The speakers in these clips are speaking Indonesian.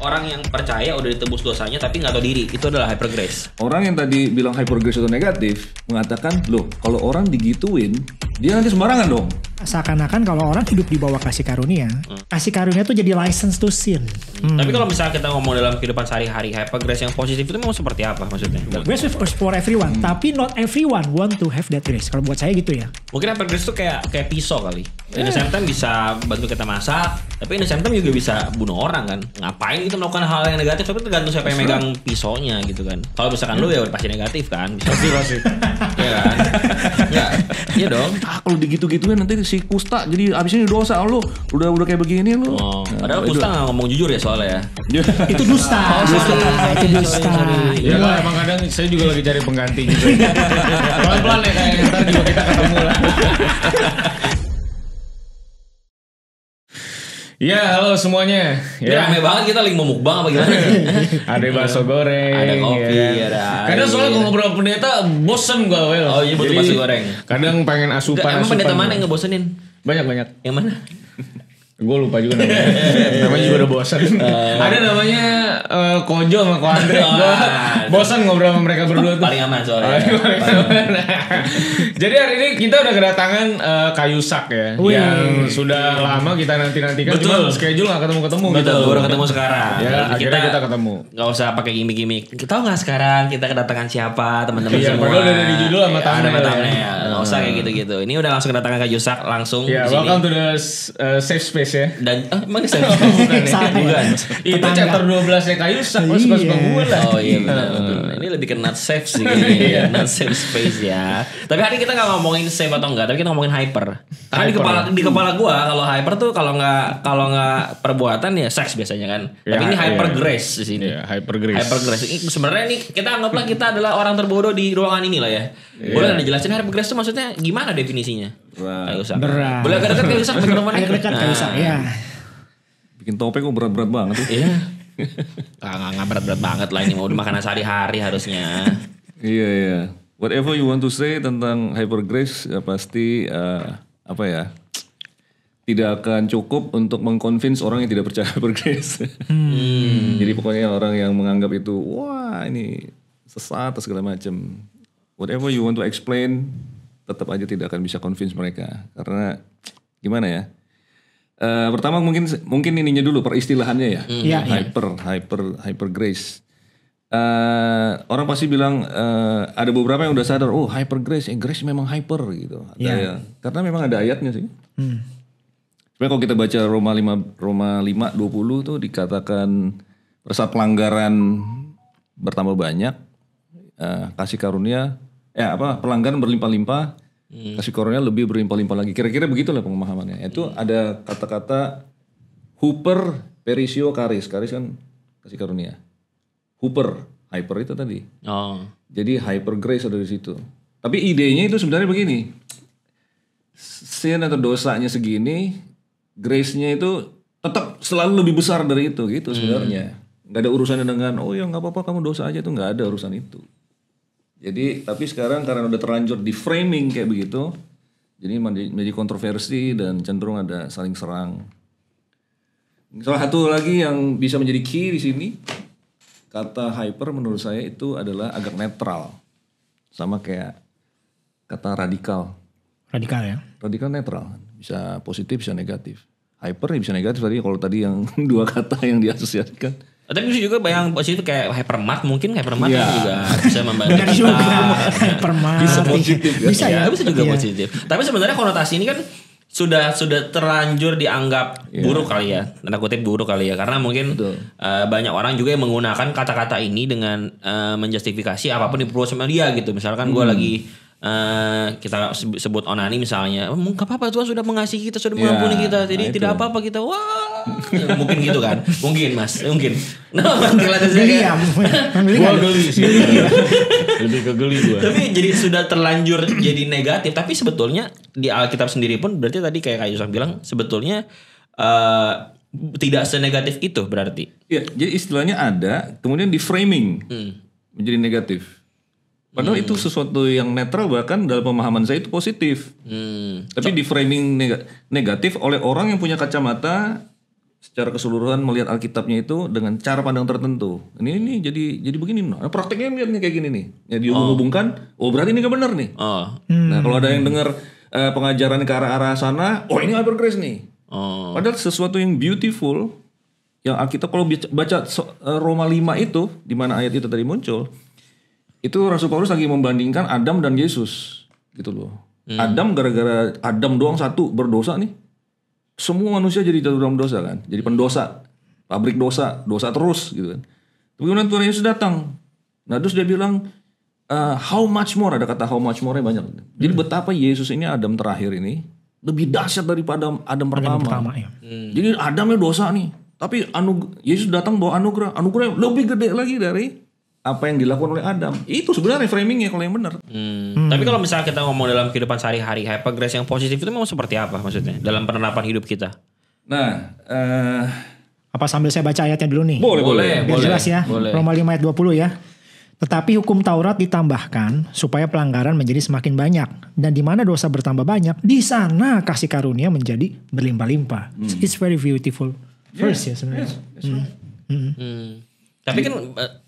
orang yang percaya udah ditebus dosanya tapi nggak tahu diri itu adalah hyper grace orang yang tadi bilang hyper grace itu negatif mengatakan loh kalau orang digituin dia nanti sembarangan dong seakan-akan kalau orang hidup di bawah kasih karunia, hmm. kasih karunia tuh jadi license to sin. Hmm. Tapi kalau misalnya kita ngomong dalam kehidupan sehari-hari, hyper grace yang positif itu memang seperti apa maksudnya? Grace for everyone, hmm. tapi not everyone want to have that grace. Kalau buat saya gitu ya. Mungkin hyper grace tuh kayak kayak pisau kali. Yeah. In the same bisa bantu kita masak, tapi in the same juga bisa bunuh orang kan. Ngapain kita melakukan hal yang negatif? Tapi tergantung siapa yang megang pisaunya gitu kan. Kalau misalkan hmm. lu ya udah pasti negatif kan. Iya, kan? Pasti pasti. ya kan? ya, iya dong. Ah, kalau digitu-gituin nanti si Kusta jadi abis ini dosa lu udah udah kayak begini lu oh, nah, padahal nah, Kusta nggak ngomong jujur ya soalnya ya itu dusta oh, dusta itu dusta ya lah emang kadang saya juga lagi cari pengganti gitu pelan pelan ya kayaknya ntar juga kita ketemu lah Ya, halo semuanya. Ya, rame banget kita lagi mau mukbang apa gimana sih? ada bakso iya. goreng, ada kopi, ya. ada. Kadang soalnya kalau ngobrol pendeta bosen gua, Wel. Oh iya, butuh bakso goreng. Kadang pengen asupan. emang pendeta mana yang ngebosenin? Banyak-banyak. Yang mana? Gue lupa juga namanya. namanya juga udah bosan. Uh, eh, Ada namanya uh, Kojo sama Koandre. Gue bosan ngobrol sama mereka berdua tuh. Paling aman soalnya. Paling, aman. Jadi hari ini kita udah kedatangan uh, Sak ya. Wih. Yang sudah lama kita nanti-nantikan. Betul. Cuma schedule gak ketemu-ketemu gitu. Betul, baru ketemu sekarang. Ya, kita, kita ketemu. Gak usah pakai gimmick-gimmick. Kita tau gak sekarang kita kedatangan siapa teman-teman iya, semua. Iya, udah dari judul sama iya, thumbnail. Sama ya. Gak usah kayak hmm. gitu-gitu. Ini udah langsung kedatangan Kayu Sak langsung. Ya, welcome to the safe space guys ya. Dan ah, emang guys. Oh, bukan, bukan. Ya. Itu chapter 12 ya kayu sama suka suka iya. gue lah. Oh iya benar. Ini lebih ke not safe sih kayaknya. Ya. Iya. not safe space ya. Tapi hari kita nggak ngomongin safe atau enggak, tapi kita ngomongin hyper. Karena hyper. di kepala ya. di kepala gua kalau hyper tuh kalau nggak kalau nggak perbuatan ya seks biasanya kan. Ya, tapi ini iya. hyper ya. grace di sini. Ya, hyper grace. Hyper grace. Ini sebenarnya nih kita anggaplah kita adalah orang terbodoh di ruangan ini lah ya. Boleh yeah. dijelasin hyper grace itu maksudnya gimana definisinya? Berat. sak Berat. Boleh agak dekat kayu sak mikrofon. Agak dekat kayu sak ya. Bikin topeng kok berat-berat banget tuh. Iya. Enggak enggak berat-berat banget lah ini mau dimakan sehari-hari harusnya. Iya iya. Whatever you want to say tentang hypergrace ya pasti uh, apa ya? tidak akan cukup untuk mengconvince orang yang tidak percaya hypergrace. Hmm. Jadi pokoknya orang yang menganggap itu wah ini sesat atau segala macam. Whatever you want to explain, tetap aja tidak akan bisa convince mereka karena gimana ya? Uh, pertama mungkin mungkin ininya dulu peristilahannya ya. Mm. Yeah, iya. hyper yeah. hyper hyper grace. Uh, orang pasti bilang uh, ada beberapa yang udah sadar, oh hyper grace, eh, grace memang hyper gitu. Ada iya. ya. Karena memang ada ayatnya sih. Mm. Sebenarnya kalau kita baca Roma 5 Roma 5 20 tuh dikatakan persat pelanggaran bertambah banyak, uh, kasih karunia ya apa pelanggan berlimpah-limpah hmm. kasih koronnya lebih berlimpah-limpah lagi. Kira-kira begitulah pemahamannya. Itu hmm. ada kata-kata Hooper, Perisio, Karis. Karis kan kasih karunia. Hooper, hyper itu tadi. Oh. Jadi hyper grace ada di situ. Tapi idenya itu sebenarnya begini. Sin atau dosanya segini, grace-nya itu tetap selalu lebih besar dari itu gitu hmm. sebenarnya. Hmm. Gak ada urusannya dengan oh ya nggak apa-apa kamu dosa aja itu nggak ada urusan itu. Jadi tapi sekarang karena udah terlanjur di framing kayak begitu, jadi menjadi kontroversi dan cenderung ada saling serang. Salah satu lagi yang bisa menjadi key di sini kata hyper menurut saya itu adalah agak netral, sama kayak kata radikal. Radikal ya? Radikal netral, bisa positif bisa negatif. Hyper ya bisa negatif tadi kalau tadi yang dua kata yang diasosiasikan tapi bisa juga bayang hmm. itu kayak hypermart mungkin hypermart yeah. juga bisa membantu kita. juga hypermart. Bisa positif Bisa ya. Iya. Bisa juga yeah. positif. Tapi sebenarnya konotasi ini kan sudah sudah terlanjur dianggap yeah. buruk kali ya tanda kutip buruk kali ya karena mungkin uh, banyak orang juga yang menggunakan kata-kata ini dengan uh, menjustifikasi apapun hmm. di perusahaan dia gitu misalkan hmm. gue lagi Uh, kita sebut onani misalnya, oh, nggak apa-apa Tuhan sudah mengasihi kita, sudah mengampuni ya, kita, jadi nah tidak apa-apa kita, wah, mungkin gitu kan, mungkin mas, mungkin. Nah, geli ya, gue geli sih, lebih ke geli gue. Tapi jadi sudah terlanjur jadi negatif, tapi sebetulnya di Alkitab sendiri pun berarti tadi kayak Kak Yusuf bilang sebetulnya uh, tidak senegatif itu berarti. Iya, jadi istilahnya ada, kemudian di framing hmm. menjadi negatif Padahal hmm. itu sesuatu yang netral bahkan dalam pemahaman saya itu positif. Hmm. Tapi di framing negatif oleh orang yang punya kacamata secara keseluruhan melihat Alkitabnya itu dengan cara pandang tertentu. Ini ini jadi jadi begini nah, prakteknya lihatnya kayak gini nih. Ya dihubung-hubungkan, oh. oh. berarti ini gak benar nih. Oh. Hmm. Nah, kalau ada yang hmm. dengar uh, pengajaran ke arah-arah sana, oh ini Albert Grace nih. Oh. Padahal sesuatu yang beautiful yang Alkitab kalau baca eh, Roma 5 itu di mana ayat itu tadi muncul, itu Rasul Paulus lagi membandingkan Adam dan Yesus gitu loh. Hmm. Adam gara-gara Adam doang satu berdosa nih. Semua manusia jadi jatuh dalam dosa kan. Jadi pendosa. Pabrik dosa. Dosa terus gitu kan. Tapi kemudian Tuhan Yesus datang. Nah terus dia bilang, uh, how much more ada kata how much more banyak. Jadi hmm. betapa Yesus ini Adam terakhir ini lebih dahsyat daripada Adam, Adam pertama. pertama ya. hmm. Jadi Adamnya dosa nih, tapi anug Yesus datang bawa anugerah, anugerah yang lebih gede lagi dari apa yang dilakukan oleh Adam itu sebenarnya framingnya kalau yang benar. Hmm. Hmm. Tapi kalau misalnya kita ngomong dalam kehidupan sehari-hari hypergrace yang positif itu memang seperti apa maksudnya dalam penerapan hidup kita? Nah, uh, apa sambil saya baca ayatnya dulu nih? Boleh boleh. Biar boleh, jelas ya. Boleh. Roma 5 ayat 20 ya. Tetapi hukum Taurat ditambahkan supaya pelanggaran menjadi semakin banyak. Dan di mana dosa bertambah banyak, di sana kasih karunia menjadi berlimpah-limpah. Hmm. It's very beautiful verse yeah. ya sebenarnya. Yeah, right. Hmm. Hmm. hmm. Tapi iya. kan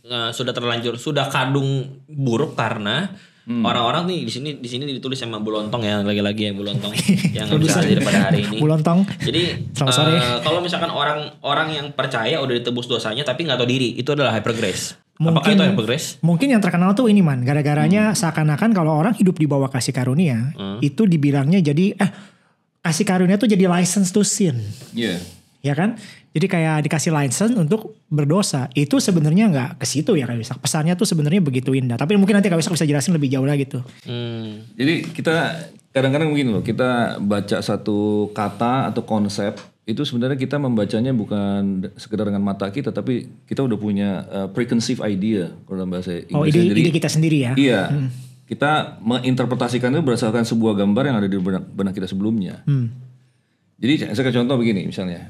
uh, sudah terlanjur, sudah kadung buruk karena Hmm. Orang-orang nih di sini di sini ditulis sama Bulontong ya lagi-lagi ya Bulontong yang bisa hadir pada hari ini. Bulontong. Jadi uh, kalau misalkan orang-orang yang percaya udah ditebus dosanya tapi nggak tahu diri itu adalah high progress. Mungkin, Apakah itu Mungkin yang terkenal tuh ini man gara-garanya hmm. seakan-akan kalau orang hidup di bawah kasih karunia hmm. itu dibilangnya jadi eh kasih karunia tuh jadi license to sin. Iya. Yeah. Ya kan? Jadi kayak dikasih license untuk berdosa. Itu sebenarnya nggak ke situ ya Kak Wisak. Pesannya tuh sebenarnya begitu indah. Tapi mungkin nanti Kak Wisak bisa jelasin lebih jauh lagi tuh. Hmm. Jadi kita kadang-kadang begini loh, kita baca satu kata atau konsep itu sebenarnya kita membacanya bukan sekedar dengan mata kita tapi kita udah punya uh, preconceived idea kalau dalam bahasa Inggris. Oh, ide, Jadi, ide kita sendiri ya. Iya. Hmm. Kita menginterpretasikannya berdasarkan sebuah gambar yang ada di benak, benak kita sebelumnya. Hmm. Jadi saya kasih contoh begini misalnya.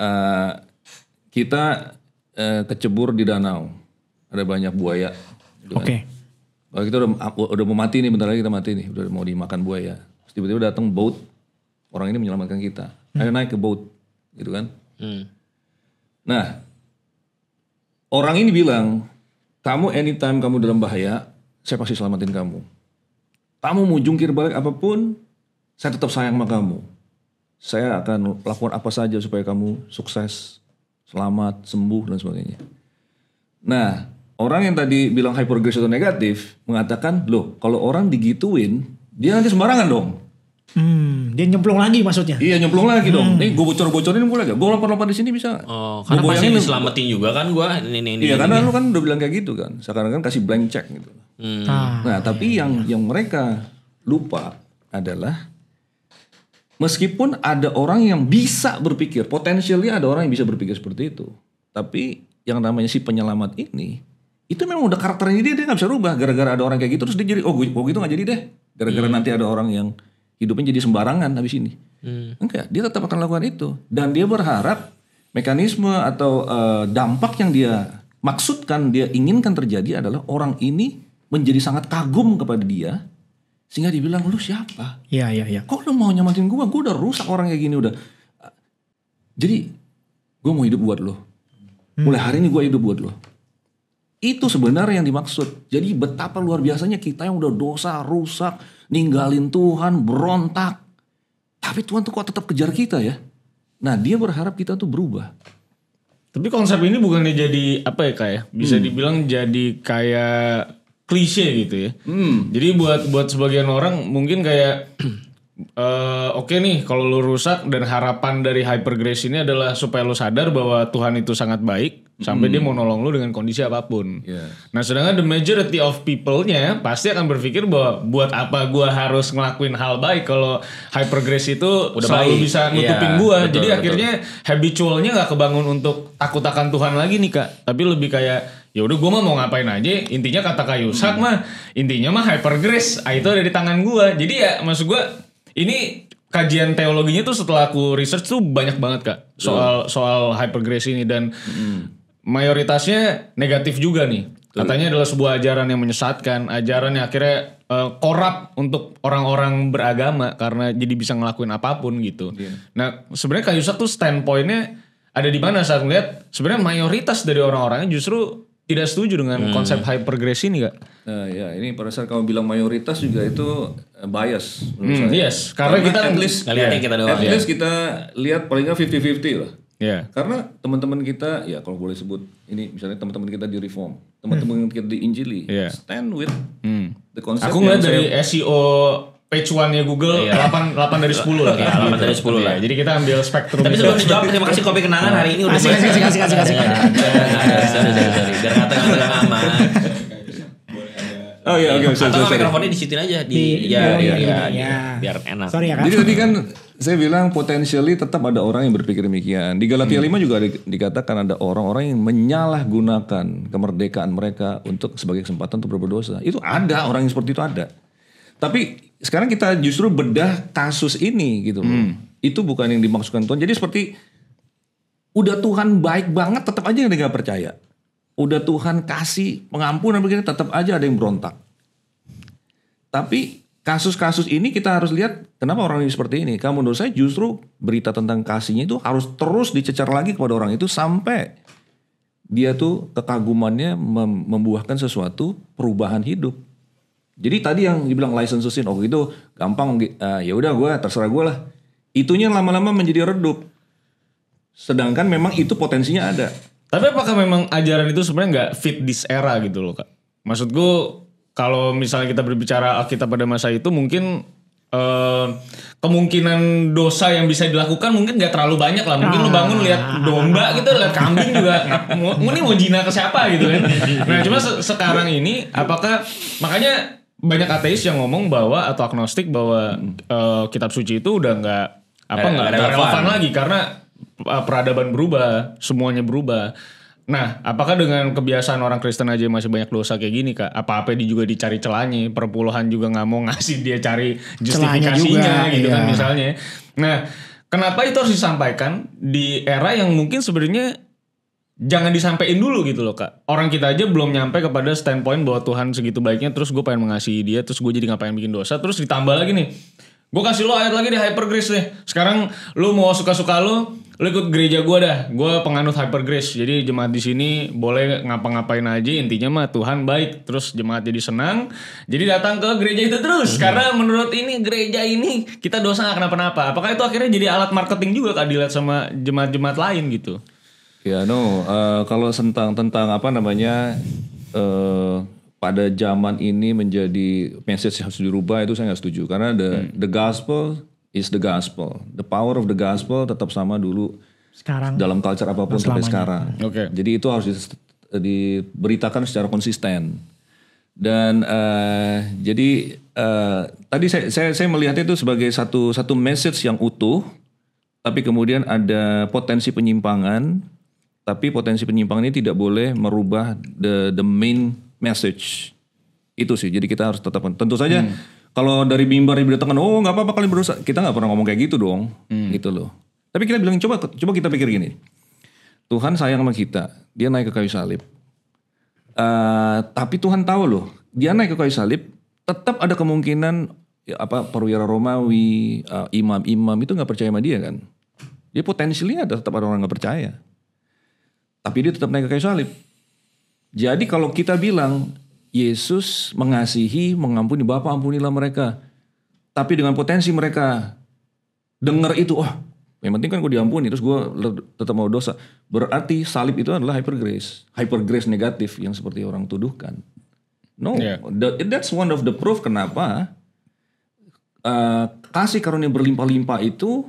Eh, kita uh, kecebur di danau. Ada banyak buaya. Oke. Okay. kita udah ah, udah mau mati nih, bentar lagi kita mati nih, udah mau dimakan buaya. Terus tiba-tiba datang boat. Orang ini menyelamatkan kita. Hmm. Ayo naik ke boat, gitu kan? Hmm. Nah, orang ini bilang, kamu anytime kamu dalam bahaya, saya pasti selamatin kamu. Kamu mau jungkir balik apapun, saya tetap sayang sama kamu saya akan lakukan apa saja supaya kamu sukses, selamat, sembuh dan sebagainya. Nah, orang yang tadi bilang hypergrace atau negatif mengatakan, "Loh, kalau orang digituin, dia nanti sembarangan dong." Hmm, dia nyemplung lagi maksudnya? Iya nyemplung lagi dong. Hmm. Nih gue bocor-bocorin boleh gak? Gue lompat-lompat di sini bisa. Oh, karena gua pasti selamatin juga kan gue. Ini, ini, iya karena ini. lu kan udah bilang kayak gitu kan. Sekarang kan kasih blank check gitu. Hmm. Ah, nah tapi iya, yang yang mereka lupa adalah Meskipun ada orang yang bisa berpikir, potensialnya ada orang yang bisa berpikir seperti itu. Tapi yang namanya si penyelamat ini, itu memang udah karakternya dia, dia gak bisa rubah. Gara-gara ada orang kayak gitu, terus dia jadi, oh gue, gue gitu gak jadi deh. Gara-gara hmm. nanti ada orang yang hidupnya jadi sembarangan habis ini. Hmm. Enggak, dia tetap akan lakukan itu. Dan dia berharap mekanisme atau uh, dampak yang dia maksudkan, dia inginkan terjadi adalah orang ini menjadi sangat kagum kepada dia sehingga dibilang lu siapa? Iya iya iya. Kok lu mau nyamatin gue? Gue udah rusak orang kayak gini udah. Jadi gue mau hidup buat lu. Hmm. Mulai hari ini gue hidup buat lu. Itu sebenarnya yang dimaksud. Jadi betapa luar biasanya kita yang udah dosa, rusak, ninggalin Tuhan, berontak. Tapi Tuhan tuh kok tetap kejar kita ya. Nah dia berharap kita tuh berubah. Tapi konsep ini bukannya jadi apa ya kayak? Ya? Bisa hmm. dibilang jadi kayak klise gitu ya. Hmm. Jadi buat buat sebagian orang mungkin kayak uh, oke okay nih kalau lu rusak dan harapan dari hypergrace ini adalah supaya lu sadar bahwa Tuhan itu sangat baik sampai hmm. dia mau nolong lu dengan kondisi apapun. Yeah. Nah, sedangkan the majority of people-nya pasti akan berpikir bahwa buat apa gua harus ngelakuin hal baik kalau hypergrace itu Udah selalu baik. bisa nutupin yeah, gua. Betul, Jadi betul. akhirnya habitualnya nggak kebangun untuk takut akan Tuhan lagi nih, Kak. Tapi lebih kayak ya udah gue mah mau ngapain aja intinya kata kayu sak hmm. mah intinya mah hyper grace ah, itu ada di tangan gue jadi ya maksud gue ini kajian teologinya tuh setelah aku research tuh banyak banget kak soal hmm. soal hyper grace ini dan hmm. mayoritasnya negatif juga nih katanya adalah sebuah ajaran yang menyesatkan ajaran yang akhirnya uh, korup untuk orang-orang beragama karena jadi bisa ngelakuin apapun gitu yeah. nah sebenarnya kayu tuh standpointnya ada di mana saat melihat sebenarnya mayoritas dari orang-orangnya justru tidak setuju dengan hmm. konsep hypergress ini gak? Uh, nah, ya ini pada saat kamu bilang mayoritas juga itu eh, bias. Hmm, yes, karena, karena kita at least, nah, kita doang. At ya. kita lihat palingnya fifty fifty lah. Yeah. Karena teman-teman kita ya kalau boleh sebut ini misalnya teman-teman kita di reform, teman-teman hmm. kita di Injili, yeah. stand with hmm. the concept. Aku ngeliat dari saya, SEO page one-nya Google iya. 8, 8 dari 10 lah. Iya, 8 dari 10 lah. Jadi kita ambil spektrum. Tapi sebelum dijawab, terima kasih kopi kenangan hari ini udah. Kasih, kasih, kasih, kasih, kasih. Sorry, sorry, sorry. Biar kata kata aman. Oh iya, oke. Atau mikrofonnya di situ aja di, ya, ya, ya, biar enak. Sorry ya kan. Jadi tadi kan saya bilang potentially tetap ada orang yang berpikir demikian. Di Galatia hmm. 5 juga di, dikatakan ada orang-orang yang menyalahgunakan kemerdekaan mereka untuk sebagai kesempatan untuk berbuat dosa. Itu ada orang yang seperti itu ada. Tapi sekarang kita justru bedah kasus ini gitu Hmm. Itu bukan yang dimaksudkan Tuhan. Jadi seperti udah Tuhan baik banget tetap aja yang nggak percaya. Udah Tuhan kasih pengampunan begini tetap aja ada yang berontak. Tapi kasus-kasus ini kita harus lihat kenapa orang ini seperti ini. Kamu menurut saya justru berita tentang kasihnya itu harus terus dicecar lagi kepada orang itu sampai dia tuh kekagumannya membuahkan sesuatu perubahan hidup. Jadi tadi yang dibilang license to sin, oh itu gampang, uh, ya udah gue terserah gue lah. Itunya lama-lama menjadi redup. Sedangkan memang itu potensinya ada. Tapi apakah memang ajaran itu sebenarnya nggak fit this era gitu loh kak? Maksud gue kalau misalnya kita berbicara Alkitab pada masa itu mungkin Uh, kemungkinan dosa yang bisa dilakukan mungkin gak terlalu banyak lah. Mungkin ah. lu bangun lihat domba gitu, lihat kambing juga. mau, nih mau jina ke siapa gitu kan. Nah, cuma se sekarang ini apakah makanya banyak ateis yang ngomong bahwa atau agnostik bahwa hmm. uh, kitab suci itu udah nggak apa nggak relevan. relevan lagi karena uh, peradaban berubah, semuanya berubah. Nah, apakah dengan kebiasaan orang Kristen aja masih banyak dosa kayak gini kak? Apa-apa di juga dicari celanya perpuluhan juga nggak mau ngasih dia cari justifikasinya juga, gitu kan iya. kan misalnya. Nah, kenapa itu harus disampaikan di era yang mungkin sebenarnya jangan disampaikan dulu gitu loh kak. Orang kita aja belum nyampe kepada standpoint bahwa Tuhan segitu baiknya terus gue pengen mengasihi dia terus gue jadi nggak pengen bikin dosa terus ditambah lagi nih. Gue kasih lo ayat lagi di Hyper Grace nih Sekarang lo mau suka-suka lo, lo ikut gereja gue dah. Gue penganut Hyper Grace. Jadi jemaat di sini boleh ngapa-ngapain aja. Intinya mah Tuhan baik. Terus jemaat jadi senang. Jadi datang ke gereja itu terus. hmm Karena menurut ini gereja ini kita dosa nggak kenapa-napa. Apakah itu akhirnya jadi alat marketing juga kak dilihat sama jemaat-jemaat lain gitu? Ya no, uh, kalau tentang tentang apa namanya uh, pada zaman ini menjadi message harus dirubah itu saya nggak setuju karena the hmm. the gospel is the gospel, the power of the gospel tetap sama dulu sekarang dalam culture apapun sampai sekarang. Hmm. Oke. Okay. Jadi itu harus di, diberitakan secara konsisten dan uh, jadi uh, tadi saya, saya saya melihatnya itu sebagai satu satu message yang utuh tapi kemudian ada potensi penyimpangan tapi potensi penyimpangan ini tidak boleh merubah the, the main message. Itu sih. Jadi kita harus tetap Tentu saja hmm. kalau dari mimbar diberitakan, oh nggak apa-apa kalian berusaha. Kita nggak pernah ngomong kayak gitu dong. Hmm. Gitu loh. Tapi kita bilang coba coba kita pikir gini. Tuhan sayang sama kita. Dia naik ke kayu salib. Uh, tapi Tuhan tahu loh, dia naik ke kayu salib, tetap ada kemungkinan ya apa perwira Romawi, eh, imam-imam uh, itu nggak percaya sama dia kan. Dia potensinya ada tetap ada orang nggak percaya tapi dia tetap naik ke kayu salib. Jadi kalau kita bilang Yesus mengasihi, mengampuni, Bapa ampunilah mereka. Tapi dengan potensi mereka dengar itu, oh yang penting kan gue diampuni, terus gue tetap mau dosa. Berarti salib itu adalah hyper grace. Hyper grace negatif yang seperti orang tuduhkan. No, yeah. that's one of the proof kenapa uh, kasih karunia berlimpah-limpah itu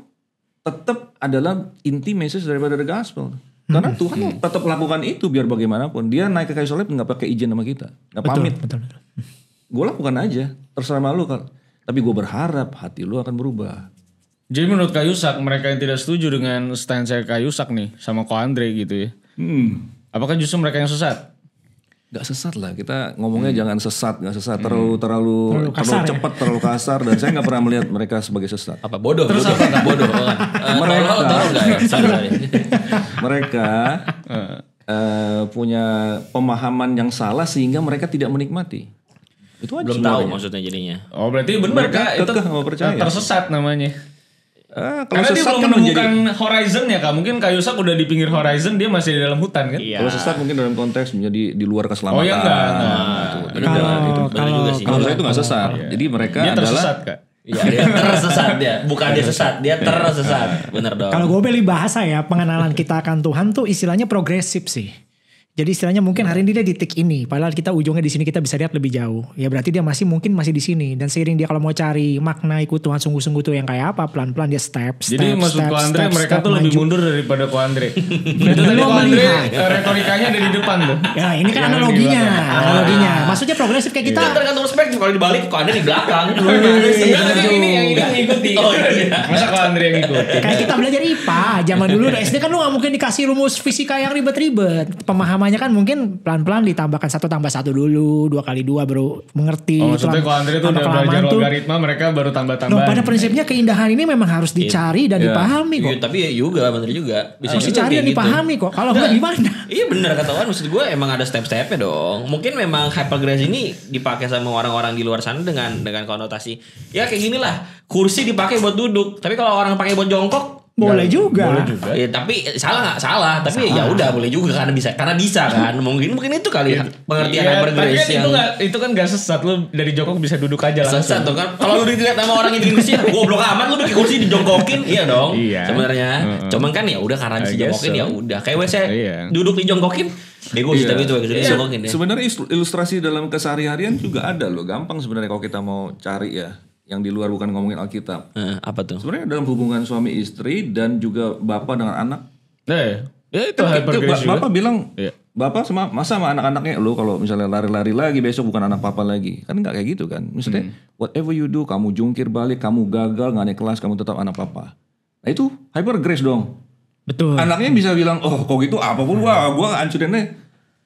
tetap adalah inti message daripada the gospel. Karena hmm. Tuhan hmm. tetap melakukan itu biar bagaimanapun. Dia naik ke kayu salib nggak pakai izin sama kita, nggak pamit. Betul, betul. Hmm. Gue lakukan aja, terserah malu lu. Tapi gue berharap hati lu akan berubah. Jadi menurut Kayusak, mereka yang tidak setuju dengan stance Kayusak nih sama Ko Andre gitu ya. Hmm. Apakah justru mereka yang sesat? nggak sesat lah kita ngomongnya hmm. jangan sesat nggak sesat hmm. terlalu terlalu terlalu, terlalu ya? cepat terlalu kasar dan saya nggak pernah melihat mereka sebagai sesat apa bodoh terus bodoh apa bodoh Uh, mereka mereka uh, punya pemahaman yang salah sehingga mereka tidak menikmati itu aja belum tahu maksudnya jadinya oh berarti benar mereka itu tersesat namanya Ah, Karena sesat dia belum kan menemukan menjadi... horizon ya kak. Mungkin kayu sak udah di pinggir horizon, dia masih di dalam hutan kan. Iya. Kalau sesat mungkin dalam konteks menjadi di luar keselamatan. Oh iya enggak. enggak. Nah, kalau, itu, kalau, juga sih. kalau saya itu nggak sesat. Iya. Jadi mereka dia adalah tersesat, kak. Iya, dia tersesat dia. Bukan dia sesat, dia tersesat. Bener dong. Kalau gue beli bahasa ya, pengenalan kita akan Tuhan tuh istilahnya progresif sih. Jadi istilahnya mungkin iya. hari ini dia di titik ini, padahal kita ujungnya di sini kita bisa lihat lebih jauh. Ya berarti dia masih mungkin masih di sini dan seiring dia kalau mau cari makna ikut Tuhan sungguh-sungguh tuh yang kayak apa, pelan-pelan dia step, step Jadi step, maksud step, Andre step, mereka step, tuh maju. lebih mundur daripada Ko Andre. Itu tadi Ko Andre eh, retorikanya ada di depan tuh. Ya ini kan iya, analoginya, analoginya. Maksudnya progresif kayak kita. Itu iya. tergantung perspektif kalau dibalik Ko Andre di belakang. Kan ini yang ini ikuti. Oh iya. Masa Ko Andre yang ikuti. Kayak kita belajar IPA zaman dulu SD kan lu gak mungkin dikasih rumus fisika yang ribet-ribet. Pemahaman pertamanya kan mungkin pelan-pelan ditambahkan satu tambah satu dulu, dua kali dua baru mengerti. Oh, maksudnya kalau Andre itu udah belajar tuh, logaritma mereka baru tambah-tambah. No, pada prinsipnya keindahan ini memang harus iya. dicari dan yeah. dipahami iya, kok. tapi ya juga bener juga. Bisa harus dicari dan gitu. dipahami kok. Kalau enggak gimana? Iya bener kata Wan, maksud gue emang ada step-stepnya dong. Mungkin memang hypergrace ini dipakai sama orang-orang di luar sana dengan dengan konotasi ya kayak gini lah kursi dipakai buat duduk tapi kalau orang pakai buat jongkok boleh juga. Boleh juga. Ya, tapi eh, salah nggak salah, tapi ya udah boleh juga karena bisa karena bisa kan. Mungkin mungkin itu kali ya, iya. pengertian ya, yang Grace yang itu, gak, itu kan gak sesat lu dari jongkok bisa duduk aja langsung. Sesat tuh kan. Kalau lu dilihat sama orang yang bikin gua blok amat lu bikin kursi jongkokin, iya dong. Iya. Sebenarnya. Uh -uh. Cuman kan ya udah karena bisa jongkokin ya so. ya udah. Kayak WC uh, iya. duduk dijongkokin Bego sih iya. tapi itu bagus yeah. ya. Sebenarnya ilustrasi dalam keseharian juga ada loh, gampang sebenarnya kalau kita mau cari ya yang di luar bukan ngomongin Alkitab. Eh, apa tuh? Sebenarnya dalam hubungan suami istri dan juga bapak dengan anak. Eh, ya itu kan, Bapak bilang, yeah. bapak sama masa sama anak-anaknya lo kalau misalnya lari-lari lagi besok bukan anak papa lagi. Kan nggak kayak gitu kan. Misalnya hmm. whatever you do, kamu jungkir balik, kamu gagal, nggak naik kelas, kamu tetap anak papa. Nah itu hyper grace dong. Betul. Anaknya bisa bilang, oh kok gitu apapun, gua, gue hancurinnya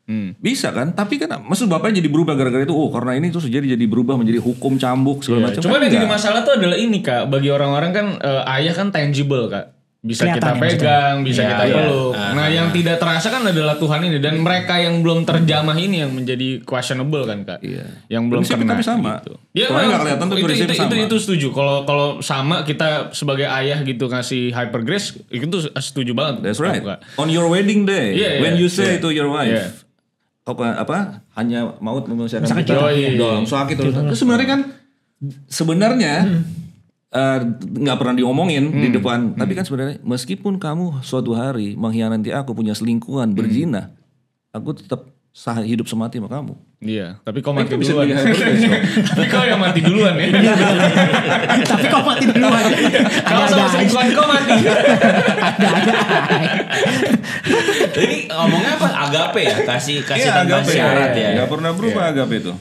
Hmm. Bisa kan? Tapi kan maksud bapaknya jadi berubah gara-gara itu. Oh, karena ini terus jadi jadi berubah menjadi hukum cambuk segala yeah. macam. cuma kan yang jadi masalah tuh adalah ini, Kak. Bagi orang-orang kan uh, ayah kan tangible, Kak. Bisa kita pegang, bisa ya, kita iya. peluk. Ya. Nah, ah, yang ah. tidak terasa kan adalah Tuhan ini dan mereka yang belum terjamah ini yang menjadi questionable kan, Kak. Iya. Yang belum kena. Tapi sama. Gitu. Ya, kan, kelihatan tuh itu, itu, sama. Itu, itu setuju. Kalau kalau sama kita sebagai ayah gitu ngasih hyper grace, itu setuju banget. That's right. Kak. On your wedding day, yeah, iya, when you iya. say yeah. to your wife, yeah apa, apa hanya maut memanusiakan sakit kita, gitu. doang. Iya, iya, iya. soal sakit gitu. gitu. terus. sebenarnya kan sebenarnya hmm. eh, nggak uh, pernah diomongin hmm. di depan, hmm. tapi kan sebenarnya meskipun kamu suatu hari mengkhianati aku punya selingkuhan, berzina, hmm. aku tetap sah hidup semati sama kamu. Iya, tapi kau mati duluan. tapi kau yang mati duluan ya. Iya, tapi kau mati duluan. Kalau sama selingkuhan kau mati. ada ada. Jadi ngomongnya apa? Agape ya, kasih kasih ya, syarat ya. Gak pernah berubah iya. agape itu.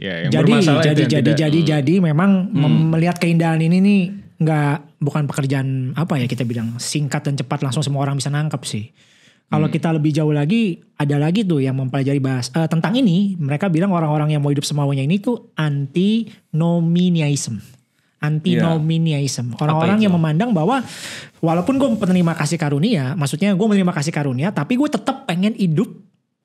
Ya, yang jadi jadi jadi jadi hmm. jadi memang hmm. melihat keindahan ini nih nggak bukan pekerjaan apa ya kita bilang singkat dan cepat langsung semua orang bisa nangkep sih kalau hmm. kita lebih jauh lagi, ada lagi tuh yang mempelajari bahas uh, tentang ini. Mereka bilang orang-orang yang mau hidup semaunya ini tuh anti nominiaism Antinominiaism. Yeah. Orang-orang yang memandang bahwa walaupun gue menerima kasih karunia, maksudnya gue menerima kasih karunia, tapi gue tetap pengen hidup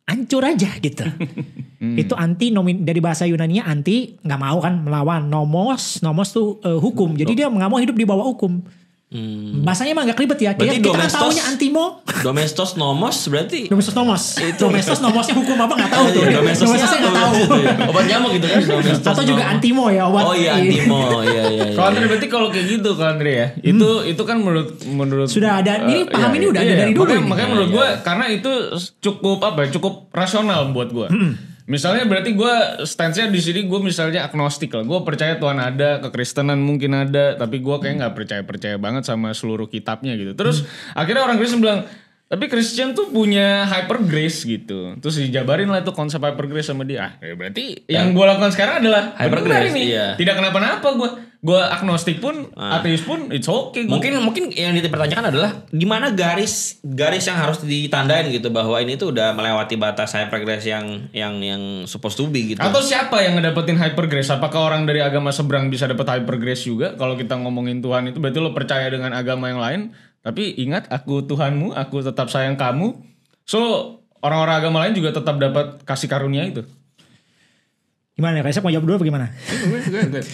hancur aja gitu. hmm. Itu anti nomin dari bahasa yunani anti nggak mau kan melawan nomos nomos tuh uh, hukum. Jadi dia nggak mau hidup di bawah hukum Hmm. Bahasanya emang gak ribet ya. Kayak kita domestos, kan taunya antimo. Domestos nomos berarti. Domestos nomos. Itu. Domestos nomosnya hukum apa gak tahu tuh. Iya, Domestosnya gak tahu. Iya, iya, obat nyamuk gitu kan. Domestos Atau juga antimo ya obat. Oh iya antimo. Iya iya. Kalau Andre berarti kalau kayak gitu kalau Andre ya. Itu hmm. itu kan menurut menurut sudah ada uh, ini paham iya, ini udah iya, ada dari iya. dulu. Makanya, makanya menurut gue karena itu cukup apa ya, cukup rasional buat gue. Hmm Misalnya berarti gue stance-nya di sini gue misalnya agnostik lah. Gue percaya Tuhan ada, kekristenan mungkin ada, tapi gue kayak nggak percaya percaya banget sama seluruh kitabnya gitu. Terus hmm. akhirnya orang Kristen bilang, tapi Christian tuh punya hyper grace gitu. Terus dijabarin lah itu konsep hyper grace sama dia. Ah, ya berarti yang ya. gue lakukan sekarang adalah hyper grace. Iya. Tidak kenapa-napa gue gue agnostik pun, nah. ateis pun it's okay. Gua. Mungkin mungkin yang dipertanyakan adalah gimana garis garis yang harus ditandain gitu bahwa ini tuh udah melewati batas hypergrace yang yang yang supposed to be gitu. Atau siapa yang ngedapetin hypergrace? Apakah orang dari agama seberang bisa dapat hypergrace juga? Kalau kita ngomongin Tuhan itu berarti lo percaya dengan agama yang lain, tapi ingat aku Tuhanmu, aku tetap sayang kamu. So orang-orang agama lain juga tetap dapat kasih karunia itu. Gimana ya? Saya mau jawab dulu apa gimana? Iya,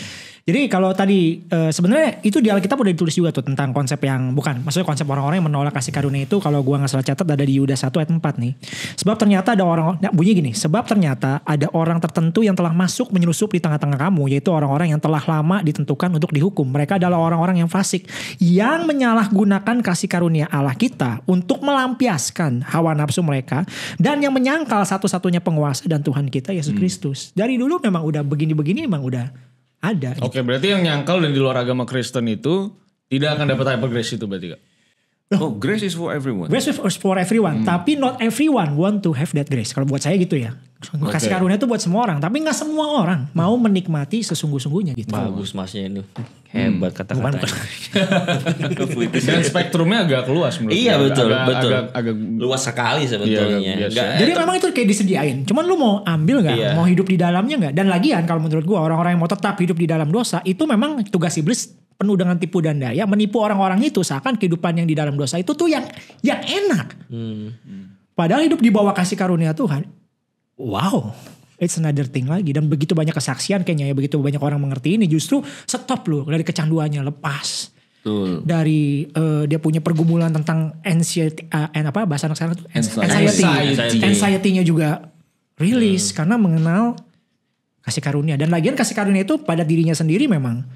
jadi kalau tadi e, sebenarnya itu di Alkitab udah ditulis juga tuh tentang konsep yang bukan, maksudnya konsep orang-orang yang menolak kasih karunia itu kalau gua nggak salah catat ada di Yuda 1 ayat 4 nih. Sebab ternyata ada orang nah, bunyi gini, sebab ternyata ada orang tertentu yang telah masuk menyelusup di tengah-tengah kamu yaitu orang-orang yang telah lama ditentukan untuk dihukum. Mereka adalah orang-orang yang fasik yang menyalahgunakan kasih karunia Allah kita untuk melampiaskan hawa nafsu mereka dan yang menyangkal satu-satunya penguasa dan Tuhan kita Yesus hmm. Kristus. Dari dulu memang udah begini-begini memang udah ada. Gitu. Oke, okay, gitu. berarti yang nyangkal dan di luar agama Kristen itu tidak akan dapat hyper grace itu berarti kak? Oh, grace is for everyone. Grace is for everyone, hmm. tapi not everyone want to have that grace. Kalau buat saya gitu ya. Kasih karunia itu buat semua orang, tapi nggak semua orang mau menikmati sesungguh-sungguhnya gitu. Bagus masnya itu. Hmm. Hebat hmm. kata-kata. Dan spektrumnya agak luas menurut Iya betul, agak, betul. Agak, agak, luas sekali sebetulnya. Iya, agak, Jadi itu. memang itu kayak disediain. Cuman lu mau ambil nggak? Iya. Mau hidup di dalamnya nggak? Dan lagian kalau menurut gua orang-orang yang mau tetap hidup di dalam dosa itu memang tugas iblis penuh dengan tipu dan daya menipu orang-orang itu seakan kehidupan yang di dalam dosa itu tuh yang yang enak. Hmm. Padahal hidup di bawah kasih karunia Tuhan wow it's another thing lagi dan begitu banyak kesaksian kayaknya ya begitu banyak orang mengerti ini justru stop loh dari kecanduannya lepas Betul. dari uh, dia punya pergumulan tentang anxiety uh, eh, and apa bahasa anak sekarang itu anxiety anxiety-nya anxiety juga rilis hmm. karena mengenal kasih karunia dan lagian kasih karunia itu pada dirinya sendiri memang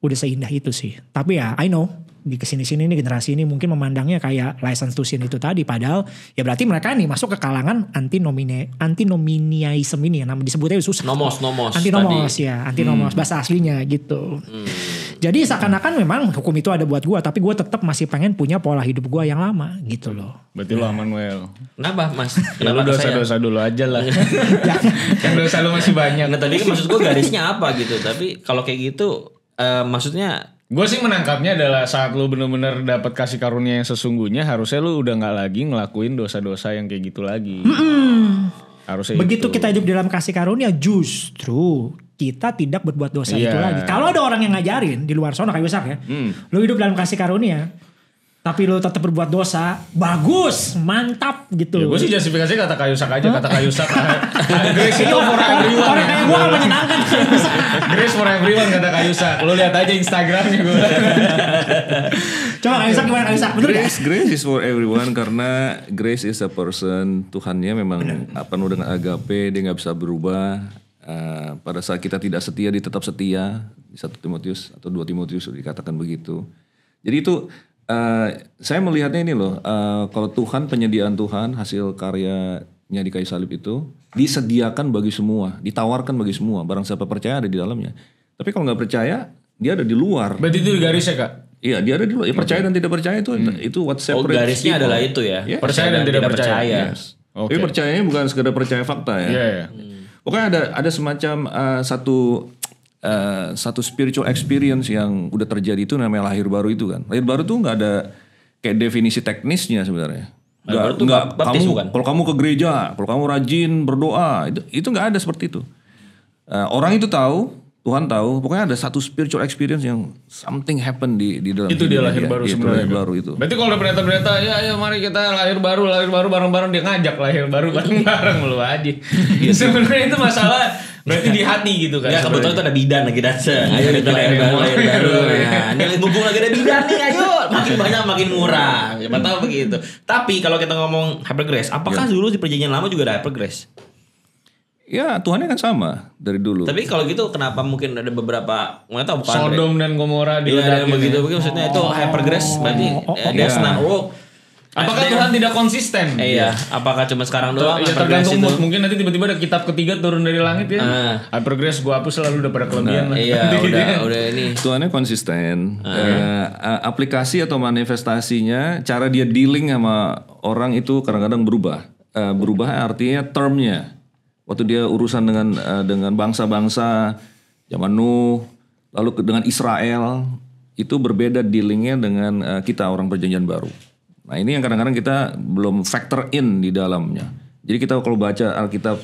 udah seindah itu sih tapi ya I know di kesini-sini nih generasi ini mungkin memandangnya kayak license to sin itu tadi padahal ya berarti mereka nih masuk ke kalangan anti nomine anti nominiaism ini ya nama disebutnya susah nomos nomos anti nomos tadi. ya anti nomos hmm. bahasa aslinya gitu hmm. jadi seakan-akan memang hukum itu ada buat gue tapi gue tetap masih pengen punya pola hidup gue yang lama gitu loh berarti nah. lo Manuel kenapa mas ya kenapa ya, dosa dosa dulu aja lah yang dosa lo masih banyak nah tadi kan maksud gue garisnya apa gitu tapi kalau kayak gitu uh, maksudnya Gue sih menangkapnya adalah saat lu bener-bener dapat kasih karunia yang sesungguhnya, harusnya lu udah nggak lagi ngelakuin dosa-dosa yang kayak gitu lagi. Mm-mm. Harusnya begitu itu. kita hidup dalam kasih karunia, justru kita tidak berbuat dosa yeah. itu iya. lagi. Kalau ada orang yang ngajarin di luar sana kayak besar ya, mm. lu hidup dalam kasih karunia, tapi lu tetap berbuat dosa, bagus, mantap gitu. Ya, gue sih justifikasi kata sak aja, huh? kata sak. Grace itu for everyone. Orang kayak gue menyenangkan Grace for everyone kata sak. Lu lihat aja Instagramnya gue. Coba sak gimana sak? Betul Grace, ya? Grace is for everyone karena Grace is a person. Tuhannya memang apa penuh dengan agape, dia nggak bisa berubah. Uh, pada saat kita tidak setia, dia tetap setia. Di 1 Timotius atau 2 Timotius dikatakan begitu. Jadi itu Eh, saya melihatnya ini loh, uh, kalau Tuhan penyediaan Tuhan hasil karyanya di kayu salib itu disediakan bagi semua, ditawarkan bagi semua. Barang siapa percaya ada di dalamnya. Tapi kalau nggak percaya, dia ada di luar. Berarti itu di garisnya kak? Iya, dia ada di luar. Ya, percaya dan tidak percaya itu hmm. itu what separates. Oh, garisnya people. adalah itu ya. Yeah. Percaya dan, dan tidak, tidak percaya. percaya. Yes. Okay. Tapi percayanya bukan sekedar percaya fakta ya. Yeah, yeah. Hmm. Pokoknya ada ada semacam uh, satu uh, satu spiritual experience yang udah terjadi itu namanya lahir baru itu kan. Lahir baru tuh nggak ada kayak definisi teknisnya sebenarnya. Gak, nggak kamu bukan? kalau kamu ke gereja, kalau kamu rajin berdoa, itu itu nggak ada seperti itu. Uh, orang itu tahu, Tuhan tahu, pokoknya ada satu spiritual experience yang something happen di di dalam itu dia lahir baru ya, sebenarnya. Lahir baru itu. Berarti kalau udah berita-berita ya ayo mari kita lahir baru, lahir baru bareng-bareng dia ngajak lahir baru bareng-bareng lu aja. Sebenarnya itu masalah Berarti di hati gitu kan. Ya kebetulan itu ada bidan lagi dancer. Iya. Ayo kita lahir baru, yang baru. Nah, mumpung lagi ada bidan nih, ayo makin banyak makin murah. Siapa hmm. tahu begitu. Tapi kalau kita ngomong hypergress. apakah iya. dulu di perjanjian lama juga ada hypergress? Ya Tuhannya kan sama dari dulu. Tapi kalau gitu kenapa mungkin ada beberapa nggak tahu Sodom dan Gomora iya, di ya, begitu begitu maksudnya itu oh. hypergrace berarti oh, oh, oh, Apakah Tuhan Tuhan tidak konsisten? Eh, iya, apakah cuma sekarang doang? Iya, tergantung mood. Mungkin nanti tiba-tiba ada kitab ketiga turun dari langit ya. Uh. Ah. I ah, progress gua hapus selalu udah pada kelebihan nah, lah. Iya, udah, udah, iya. udah ini. Tuhannya konsisten. Uh. Uh, aplikasi atau manifestasinya, cara dia dealing sama orang itu kadang-kadang berubah. Uh, berubah artinya termnya. Waktu dia urusan dengan uh, dengan bangsa-bangsa zaman Nuh, lalu dengan Israel itu berbeda dealingnya dengan uh, kita orang perjanjian baru. Nah ini yang kadang-kadang kita belum factor in di dalamnya. Jadi kita kalau baca Alkitab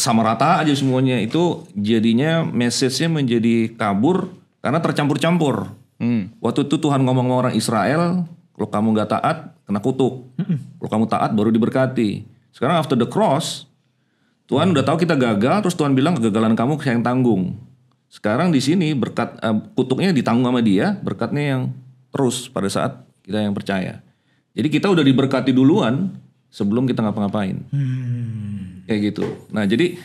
sama rata aja semuanya itu jadinya message-nya menjadi kabur karena tercampur-campur. Hmm. Waktu itu Tuhan ngomong sama orang Israel, kalau kamu nggak taat kena kutuk, hmm. kalau kamu taat baru diberkati. Sekarang after the cross, Tuhan hmm. udah tahu kita gagal, terus Tuhan bilang kegagalan kamu saya yang tanggung. Sekarang di sini berkat uh, kutuknya ditanggung sama dia, berkatnya yang terus pada saat kita yang percaya. Jadi kita udah diberkati duluan sebelum kita ngapa-ngapain. Hmm. Kayak gitu. Nah jadi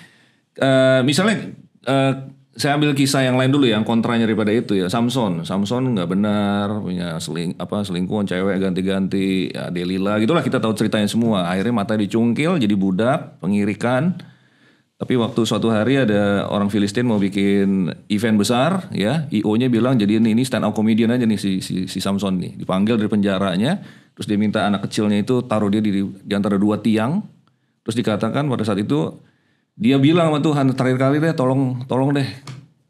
uh, misalnya uh, saya ambil kisah yang lain dulu ya, yang kontranya daripada itu ya. Samson, Samson nggak benar punya seling apa selingkuhan cewek ganti-ganti, ya Delila gitulah kita tahu ceritanya semua. Akhirnya mata dicungkil jadi budak, pengirikan tapi waktu suatu hari ada orang Filistin mau bikin event besar, ya, IO-nya bilang jadi ini, ini stand up comedian aja nih si, si, si Samson nih. Dipanggil dari penjaranya, terus dia minta anak kecilnya itu taruh dia di, di antara dua tiang. Terus dikatakan pada saat itu dia bilang sama Tuhan terakhir kali deh tolong tolong deh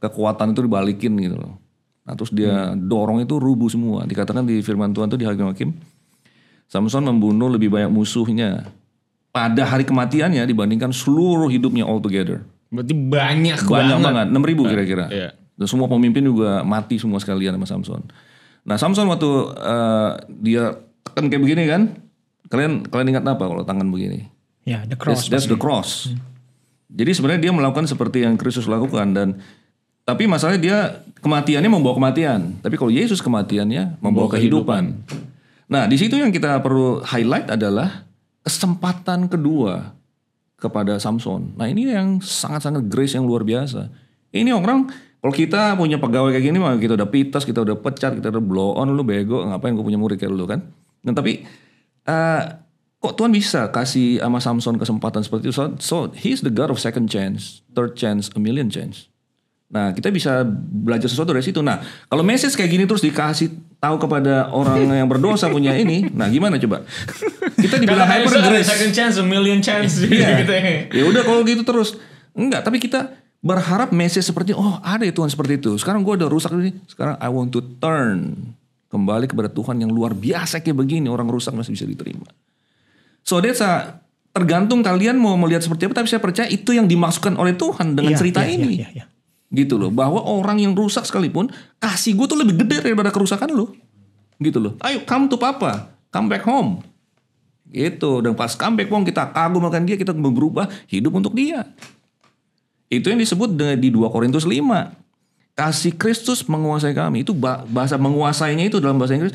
kekuatan itu dibalikin gitu loh. Nah, terus dia dorong itu rubuh semua. Dikatakan di firman Tuhan tuh di Hakim Hakim Samson membunuh lebih banyak musuhnya pada hari kematiannya dibandingkan seluruh hidupnya all together. Berarti banyak, banyak banget. Enam ribu ribu eh, kira-kira. Uh, iya. Dan semua pemimpin juga mati semua sekalian sama Samson. Nah, Samson waktu uh, dia tekan kayak begini kan? Kalian kalian ingat apa kalau tangan begini? Ya, yeah, the cross. That's, that's the cross. Hmm. Jadi sebenarnya dia melakukan seperti yang Kristus lakukan dan tapi masalahnya dia kematiannya membawa kematian. Tapi kalau Yesus kematiannya membawa, membawa kehidupan. kehidupan. Nah, di situ yang kita perlu highlight adalah kesempatan kedua kepada Samson. Nah ini yang sangat-sangat grace yang luar biasa. Ini orang kalau kita punya pegawai kayak gini kita udah pitas, kita udah pecat, kita udah blow on, lu bego, ngapain gue punya murid kayak lu kan. Nah tapi uh, kok Tuhan bisa kasih sama Samson kesempatan seperti itu? So, so he's the God of second chance, third chance, a million chance. Nah, kita bisa belajar sesuatu dari situ. Nah, kalau message kayak gini terus dikasih tahu kepada orang yang berdosa punya ini, nah gimana coba? Kita dibilang hyper grace. Second chance, a million chance iya. gitu, gitu. Ya, gitu. ya udah kalau gitu terus. Enggak, tapi kita berharap message seperti oh ada ya Tuhan seperti itu. Sekarang gue udah rusak ini, sekarang I want to turn kembali kepada Tuhan yang luar biasa kayak begini orang rusak masih bisa diterima. So that's a tergantung kalian mau melihat seperti apa tapi saya percaya itu yang dimaksudkan oleh Tuhan dengan ya, cerita ya, ini. Ya, ya, ya gitu loh bahwa orang yang rusak sekalipun kasih gue tuh lebih gede daripada kerusakan lo gitu loh ayo come to papa come back home gitu dan pas come back home kita kagum makan dia kita berubah hidup untuk dia itu yang disebut dengan di 2 Korintus 5 kasih Kristus menguasai kami itu bahasa menguasainya itu dalam bahasa Inggris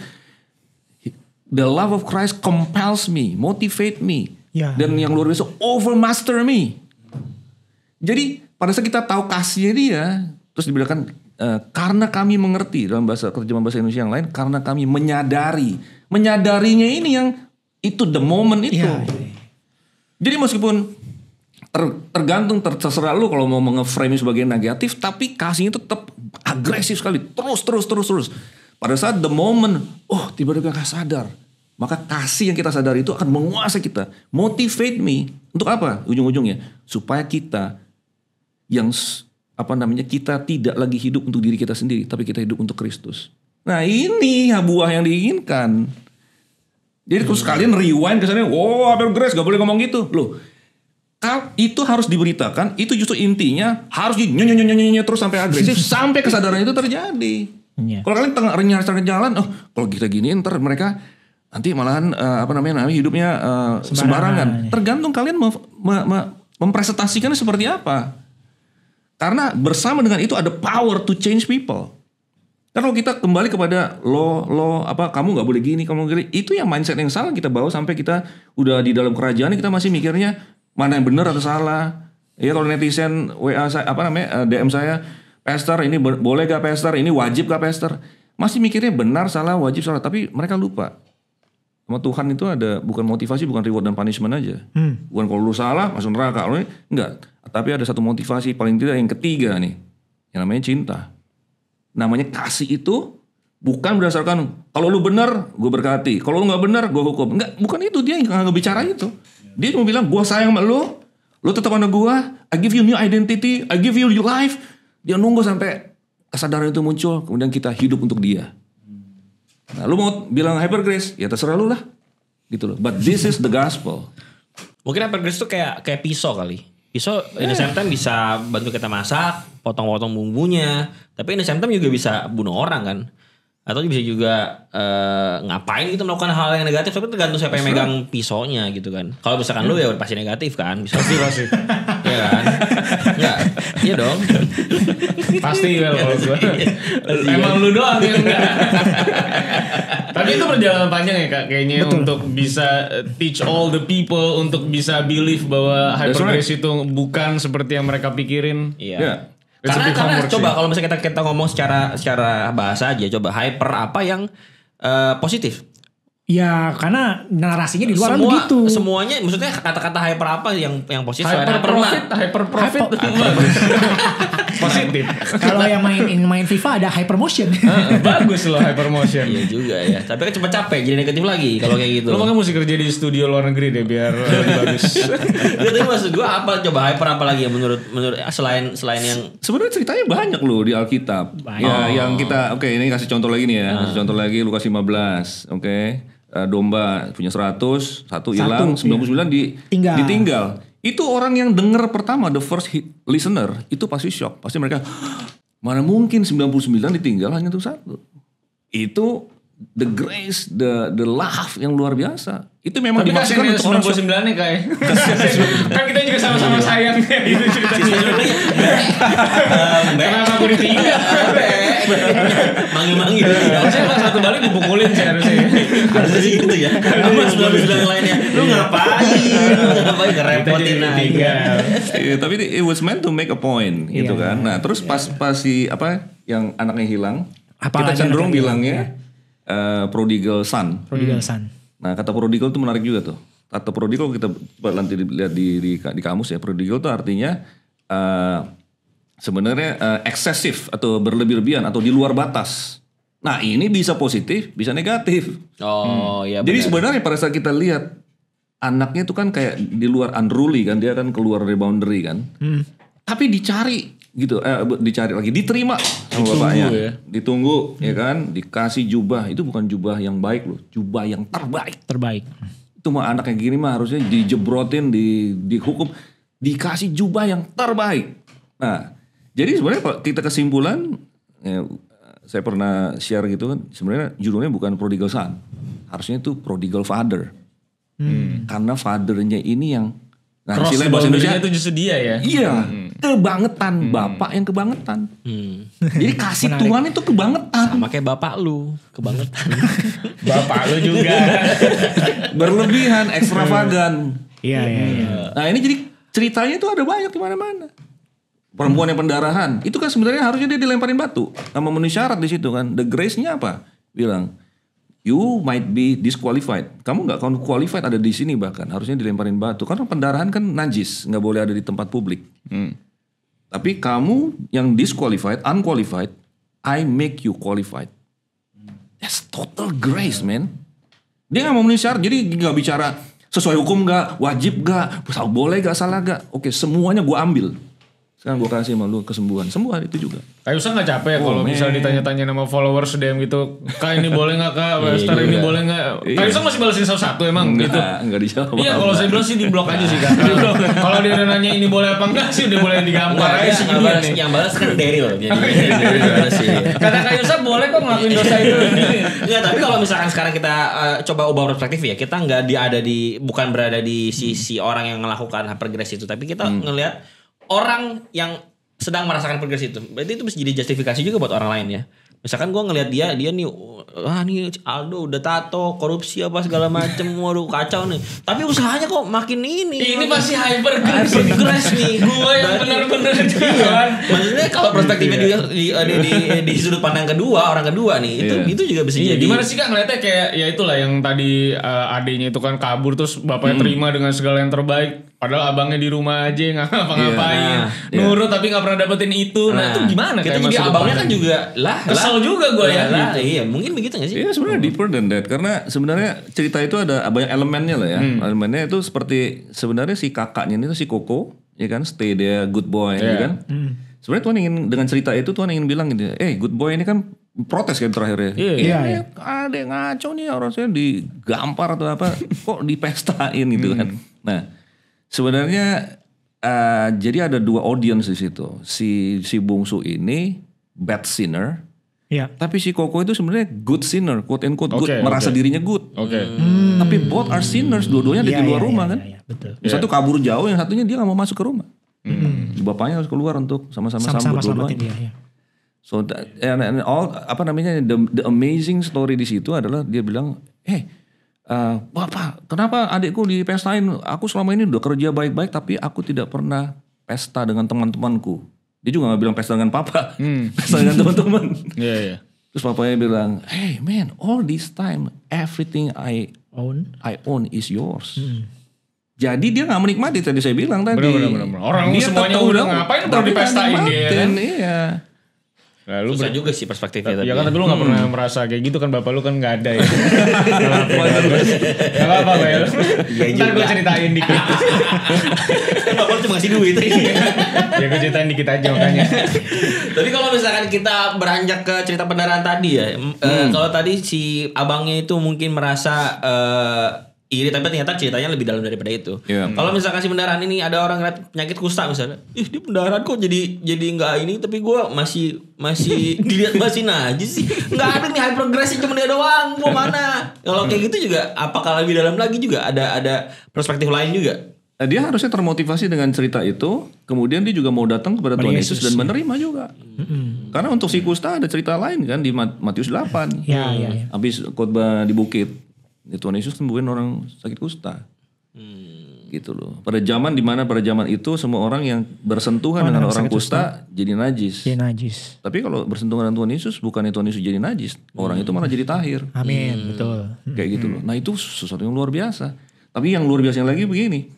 the love of Christ compels me motivate me ya. dan yang luar biasa overmaster me jadi pada saat kita tahu kasihnya dia, terus dibilangkan e, eh, karena kami mengerti dalam bahasa terjemahan bahasa Indonesia yang lain, karena kami menyadari, menyadarinya ini yang itu the moment itu. Ya, ya. Jadi meskipun ter, tergantung ter, terserah lu kalau mau ngeframe sebagai negatif, tapi kasihnya tetap agresif sekali, terus terus terus terus. Pada saat the moment, oh tiba-tiba sadar, maka kasih yang kita sadari itu akan menguasai kita. Motivate me untuk apa? Ujung-ujungnya supaya kita yang apa namanya kita tidak lagi hidup untuk diri kita sendiri tapi kita hidup untuk Kristus. Nah ini buah yang diinginkan. Jadi hmm. terus kalian rewind ke sana, wow oh, Abel Grace gak boleh ngomong gitu. Loh, itu harus diberitakan, itu justru intinya harus nyonya terus sampai agresif, sampai kesadaran itu terjadi. Yeah. Kalau kalian tengah renyah-renyah jalan, oh kalau kita gini ntar mereka nanti malahan uh, apa namanya hidupnya uh, sembarangan. sembarangan. Tergantung kalian mem mem mem mempresentasikannya seperti apa. Karena bersama dengan itu ada power to change people. Karena kalau kita kembali kepada lo, lo apa kamu nggak boleh gini, kamu gini, itu yang mindset yang salah kita bawa sampai kita udah di dalam kerajaan kita masih mikirnya mana yang benar atau salah. Ya kalau netizen WA apa namanya eh, DM saya, pester ini boleh gak pester, ini wajib gak pester. Masih mikirnya benar salah wajib salah, tapi mereka lupa sama Tuhan itu ada bukan motivasi, bukan reward dan punishment aja. Hmm. Bukan kalau lu salah masuk neraka, lu enggak. Tapi ada satu motivasi paling tidak yang ketiga nih, yang namanya cinta. Namanya kasih itu bukan berdasarkan kalau lu benar, gue berkati. Kalau lu nggak benar, gue hukum. Enggak, bukan itu dia yang nggak bicara itu. Dia cuma bilang, gue sayang sama lu, lu tetap anak gue. I give you new identity, I give you your life. Dia nunggu sampai kesadaran itu muncul, kemudian kita hidup untuk dia. Nah, lu mau bilang hyper grace, ya terserah lu lah. Gitu loh. But this is the gospel. Mungkin hyper grace tuh kayak kayak pisau kali. Pisau yeah. in the eh. bisa bantu kita masak, potong-potong bumbunya, tapi in the juga bisa bunuh orang kan atau bisa juga uh, ngapain gitu melakukan hal yang negatif tapi tergantung siapa yang megang pisaunya gitu kan kalau misalkan hmm. lu ya udah pasti negatif kan bisa pasti pasti ya kan ya iya dong pasti well kan iya kalau gue iya emang lu doang ya enggak tapi itu perjalanan panjang ya kak kayaknya Betul. untuk bisa eh, teach all the people untuk bisa believe bahwa hypergrace right. itu bukan seperti yang mereka pikirin iya yeah karena karena coba kalau misalnya kita kita ngomong secara secara bahasa aja coba hyper apa yang uh, positif Ya karena narasinya di luar Semua, begitu. Semuanya maksudnya kata-kata hyper apa yang yang positif hyper profit, hyper profit. Positif. Kalau yang main main FIFA ada hyper motion. bagus loh hyper motion. iya juga ya. Tapi kan cepat capek jadi negatif lagi kalau kayak gitu. Lo makanya mesti kerja di studio luar negeri deh biar lebih bagus. Jadi iya, maksud gue, apa coba hyper apa lagi ya menurut menurut ah, selain selain yang sebenarnya ceritanya banyak loh di Alkitab. Banyak. Ya, oh. yang kita oke okay, ini kasih contoh lagi nih ya. Kasih contoh lagi Lukas 15. Oke. Okay. Eh, domba punya 100, satu hilang, 99 iya. di ditinggal. Itu orang yang denger pertama the first hit, listener itu pasti shock. Pasti mereka mana mungkin 99 ditinggal hanya tuh satu. Itu the grace, the the love yang luar biasa. Itu memang Tapi kan dimasukkan untuk orang 99 nih kayak. kan kita juga sama-sama sayang itu cerita. Kenapa aku ditinggal? Iya. Manggil-manggil. Harusnya pas satu balik dipukulin sih harusnya. Harusnya sih gitu ya. Sama iya, bilang yang lainnya. Lu iya. ngapain? Ngapain ngerepotin aja. Iya, tapi it was meant to make a point gitu kan. Nah terus pas pas si apa yang anaknya hilang. Apa kita cenderung bilangnya uh, prodigal son. Prodigal hmm. son. Nah kata prodigal itu menarik juga tuh. Kata prodigal kita nanti lihat di, di, di, di kamus ya. Prodigal itu artinya uh, sebenarnya uh, eksesif atau berlebih-lebihan atau di luar batas. Nah ini bisa positif, bisa negatif. Oh hmm. ya. Benar. Jadi sebenarnya pada saat kita lihat anaknya itu kan kayak di luar unruly kan, dia kan keluar dari boundary kan. Hmm. Tapi dicari gitu, eh, dicari lagi, diterima sama Ditunggu bapaknya, ya. ditunggu ya hmm. ya kan, dikasih jubah itu bukan jubah yang baik loh, jubah yang terbaik. Terbaik. Itu mah anak kayak gini mah harusnya dijebrotin, di dihukum, dikasih jubah yang terbaik. Nah jadi sebenarnya kalau kita kesimpulan, ya, saya pernah share gitu kan, sebenarnya judulnya bukan prodigal son, harusnya itu prodigal father. Hmm. Karena fathernya ini yang nah, Cross bahasa Indonesia itu justru dia ya. Iya, hmm. kebangetan hmm. bapak yang kebangetan. Hmm. Jadi kasih Menarik. Tuhan itu kebangetan. Sama kayak bapak lu, kebangetan. bapak lu juga. Berlebihan, ekstravagan. Iya, iya, iya. Nah, ini jadi ceritanya tuh ada banyak di mana-mana perempuan yang pendarahan itu kan sebenarnya harusnya dia dilemparin batu sama memenuhi syarat di situ kan the grace nya apa bilang you might be disqualified kamu nggak kau qualified ada di sini bahkan harusnya dilemparin batu karena pendarahan kan najis nggak boleh ada di tempat publik hmm. tapi kamu yang disqualified unqualified I make you qualified that's total grace man dia nggak memenuhi syarat jadi nggak bicara sesuai hukum nggak wajib nggak boleh nggak salah nggak oke semuanya gue ambil sekarang gue kasih sama lu kesembuhan. semua itu juga. Kayak usah gak capek ya oh, kalau misalnya ditanya-tanya nama followers DM gitu. Kak ini boleh gak kak? Iya Star ini boleh gak? Iya. Kayak usah masih balesin satu-satu emang enggak, gitu? Enggak dijawab. Iya kalau saya bilang sih di blok aja sih kak. kalau dia udah nanya ini boleh apa enggak sih udah boleh digampar aja sih. Yang balas, yang balas kan Daryl. Oh, iya. Kata Kak Yusang boleh kok ngelakuin dosa itu. Iya, tapi kalau misalkan sekarang kita eh, coba ubah perspektif ya. Kita nggak ada di, bukan berada di sisi orang yang melakukan hypergress itu. Tapi kita hmm. ngelihat orang yang sedang merasakan progres itu. Berarti itu bisa jadi justifikasi juga buat orang lain ya. Misalkan gue ngelihat dia, dia nih, ah nih Aldo udah tato, korupsi apa segala macem, waduh kacau nih. Tapi usahanya kok makin ini. Ini masih hyper Hypergres nih. Gue yang benar-benar iya. Kan. Maksudnya kalau iya, perspektifnya iya. di, di, di, di, di, sudut pandang kedua, orang kedua nih, itu iya. itu juga bisa jadi. Gimana sih kak ngeliatnya kayak, ya itulah yang tadi uh, eh, adiknya itu kan kabur, terus bapaknya hmm. terima dengan segala yang terbaik Padahal abangnya di rumah aja nggak ngapa-ngapain, yeah, nah, iya. nurut yeah. tapi nggak pernah dapetin itu. Nah, nah itu gimana? Kita jadi abangnya kan juga lah, kesel ya, lah, juga gue ya. Lah, gitu. Iya, mungkin begitu nggak sih? Iya sebenarnya hmm. deeper than that karena sebenarnya cerita itu ada banyak elemennya lah ya. Hmm. Elemennya itu seperti sebenarnya si kakaknya tuh si Koko, ya kan, stay there, good boy, yeah. ya iya. kan. Hmm. Sebenarnya Tuhan ingin dengan cerita itu Tuhan ingin bilang gitu, eh good boy ini kan protes kan terakhirnya. Iya. iya Ini iya. ada yang ngaco nih orang harusnya digampar atau apa, kok dipestain gitu hmm. kan. Nah Sebenarnya uh, jadi ada dua audience di situ. Si si bungsu ini bad sinner. Ya. Tapi si Koko itu sebenarnya good sinner, quote and quote okay, merasa okay. dirinya good. Oke. Okay. Hmm. Tapi both are sinners, dua-duanya ada ya, di luar ya, ya rumah ya, kan. Ya, ya, betul. Yang satu kabur jauh, yang satunya dia nggak mau masuk ke rumah. Hmm. Bapaknya harus keluar untuk sama-sama sambut dua ya. So that, and, and all apa namanya the, the amazing story di situ adalah dia bilang, "Eh, hey, uh, bapak kenapa adikku di pestain? aku selama ini udah kerja baik-baik tapi aku tidak pernah pesta dengan teman-temanku dia juga gak bilang pesta dengan papa hmm. pesta dengan teman-teman iya yeah, yeah. terus papanya bilang hey man all this time everything I own I own is yours hmm. Jadi dia gak menikmati tadi saya bilang tadi. Bener, bener, bener. Orang dia semuanya udah ngapain baru dipestain dia kan? Iya. Nah, lu Susah juga sih perspektifnya nah, tapi. Ya kan tapi lu gak pernah hmm. merasa kayak gitu kan bapak lu kan gak ada ya. Gak apa-apa gue ya. Iya Ntar gue ceritain dikit. Kan bapak lu cuma kasih duit. Iya. ya gue ceritain dikit aja makanya. tapi kalau misalkan kita beranjak ke cerita pendarahan tadi ya. Eh, hmm. Kalau tadi si abangnya itu mungkin merasa eh, iri tapi ternyata ceritanya lebih dalam daripada itu. Yeah. Kalau misalkan si pendarahan ini ada orang yang penyakit kusta misalnya, ih di pendarahan kok jadi jadi nggak ini tapi gue masih masih dilihat masih najis sih. Nggak ada nih hypergresi cuma dia doang. Gue mana? Kalau kayak gitu juga apakah lebih dalam lagi juga ada ada perspektif lain juga? Nah, dia harusnya termotivasi dengan cerita itu, kemudian dia juga mau datang kepada Tuhan Yesus, dan menerima juga. Mm-hmm. Karena untuk si kusta ada cerita lain kan di Matius 8. Ya, ya ya. Habis khotbah di bukit Tuhan Yesus sembuhin orang sakit kusta. Hmm. gitu loh. Pada zaman dimana pada zaman itu semua orang yang bersentuhan Tuhan dengan orang kusta jadi najis. Jadi najis. Tapi kalau bersentuhan dengan Tuhan Yesus bukan Tuhan Yesus jadi najis, hmm. orang itu malah jadi tahir. Amin, hmm. betul. Kayak gitu loh. Hmm. Nah itu sesuatu yang luar biasa. Tapi yang luar biasa lagi begini,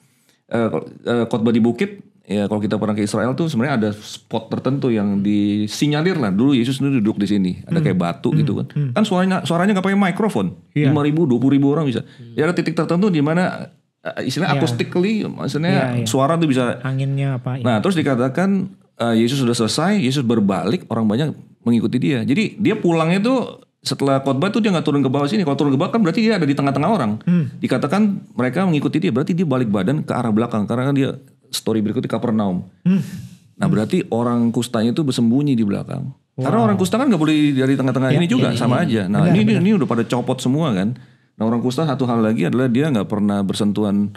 uh, uh, khotbah di bukit ya kalau kita pernah ke Israel tuh sebenarnya ada spot tertentu yang disinyalir lah dulu Yesus itu duduk di sini ada hmm. kayak batu hmm. gitu kan hmm. kan suaranya suaranya nggak pakai mikrofon iya. lima yeah. ribu dua puluh ribu orang bisa ya ada titik tertentu di mana eh, istilah yeah. akustikly maksudnya yeah, yeah. suara tuh bisa anginnya apa ya. nah terus dikatakan uh, Yesus sudah selesai Yesus berbalik orang banyak mengikuti dia jadi dia pulangnya tuh setelah khotbah itu dia nggak turun ke bawah sini. Kalau turun ke bawah kan berarti dia ada di tengah-tengah orang. Hmm. Dikatakan mereka mengikuti dia, berarti dia balik badan ke arah belakang karena dia story berikutnya Kapernaum. Hmm. Nah berarti orang kustanya itu bersembunyi di belakang. Wow. Karena orang kusta kan nggak boleh dari tengah-tengah ya, ini juga ya, sama ya. aja. Nah benar, ini, benar. ini udah pada copot semua kan. Nah orang kusta satu hal lagi adalah dia nggak pernah bersentuhan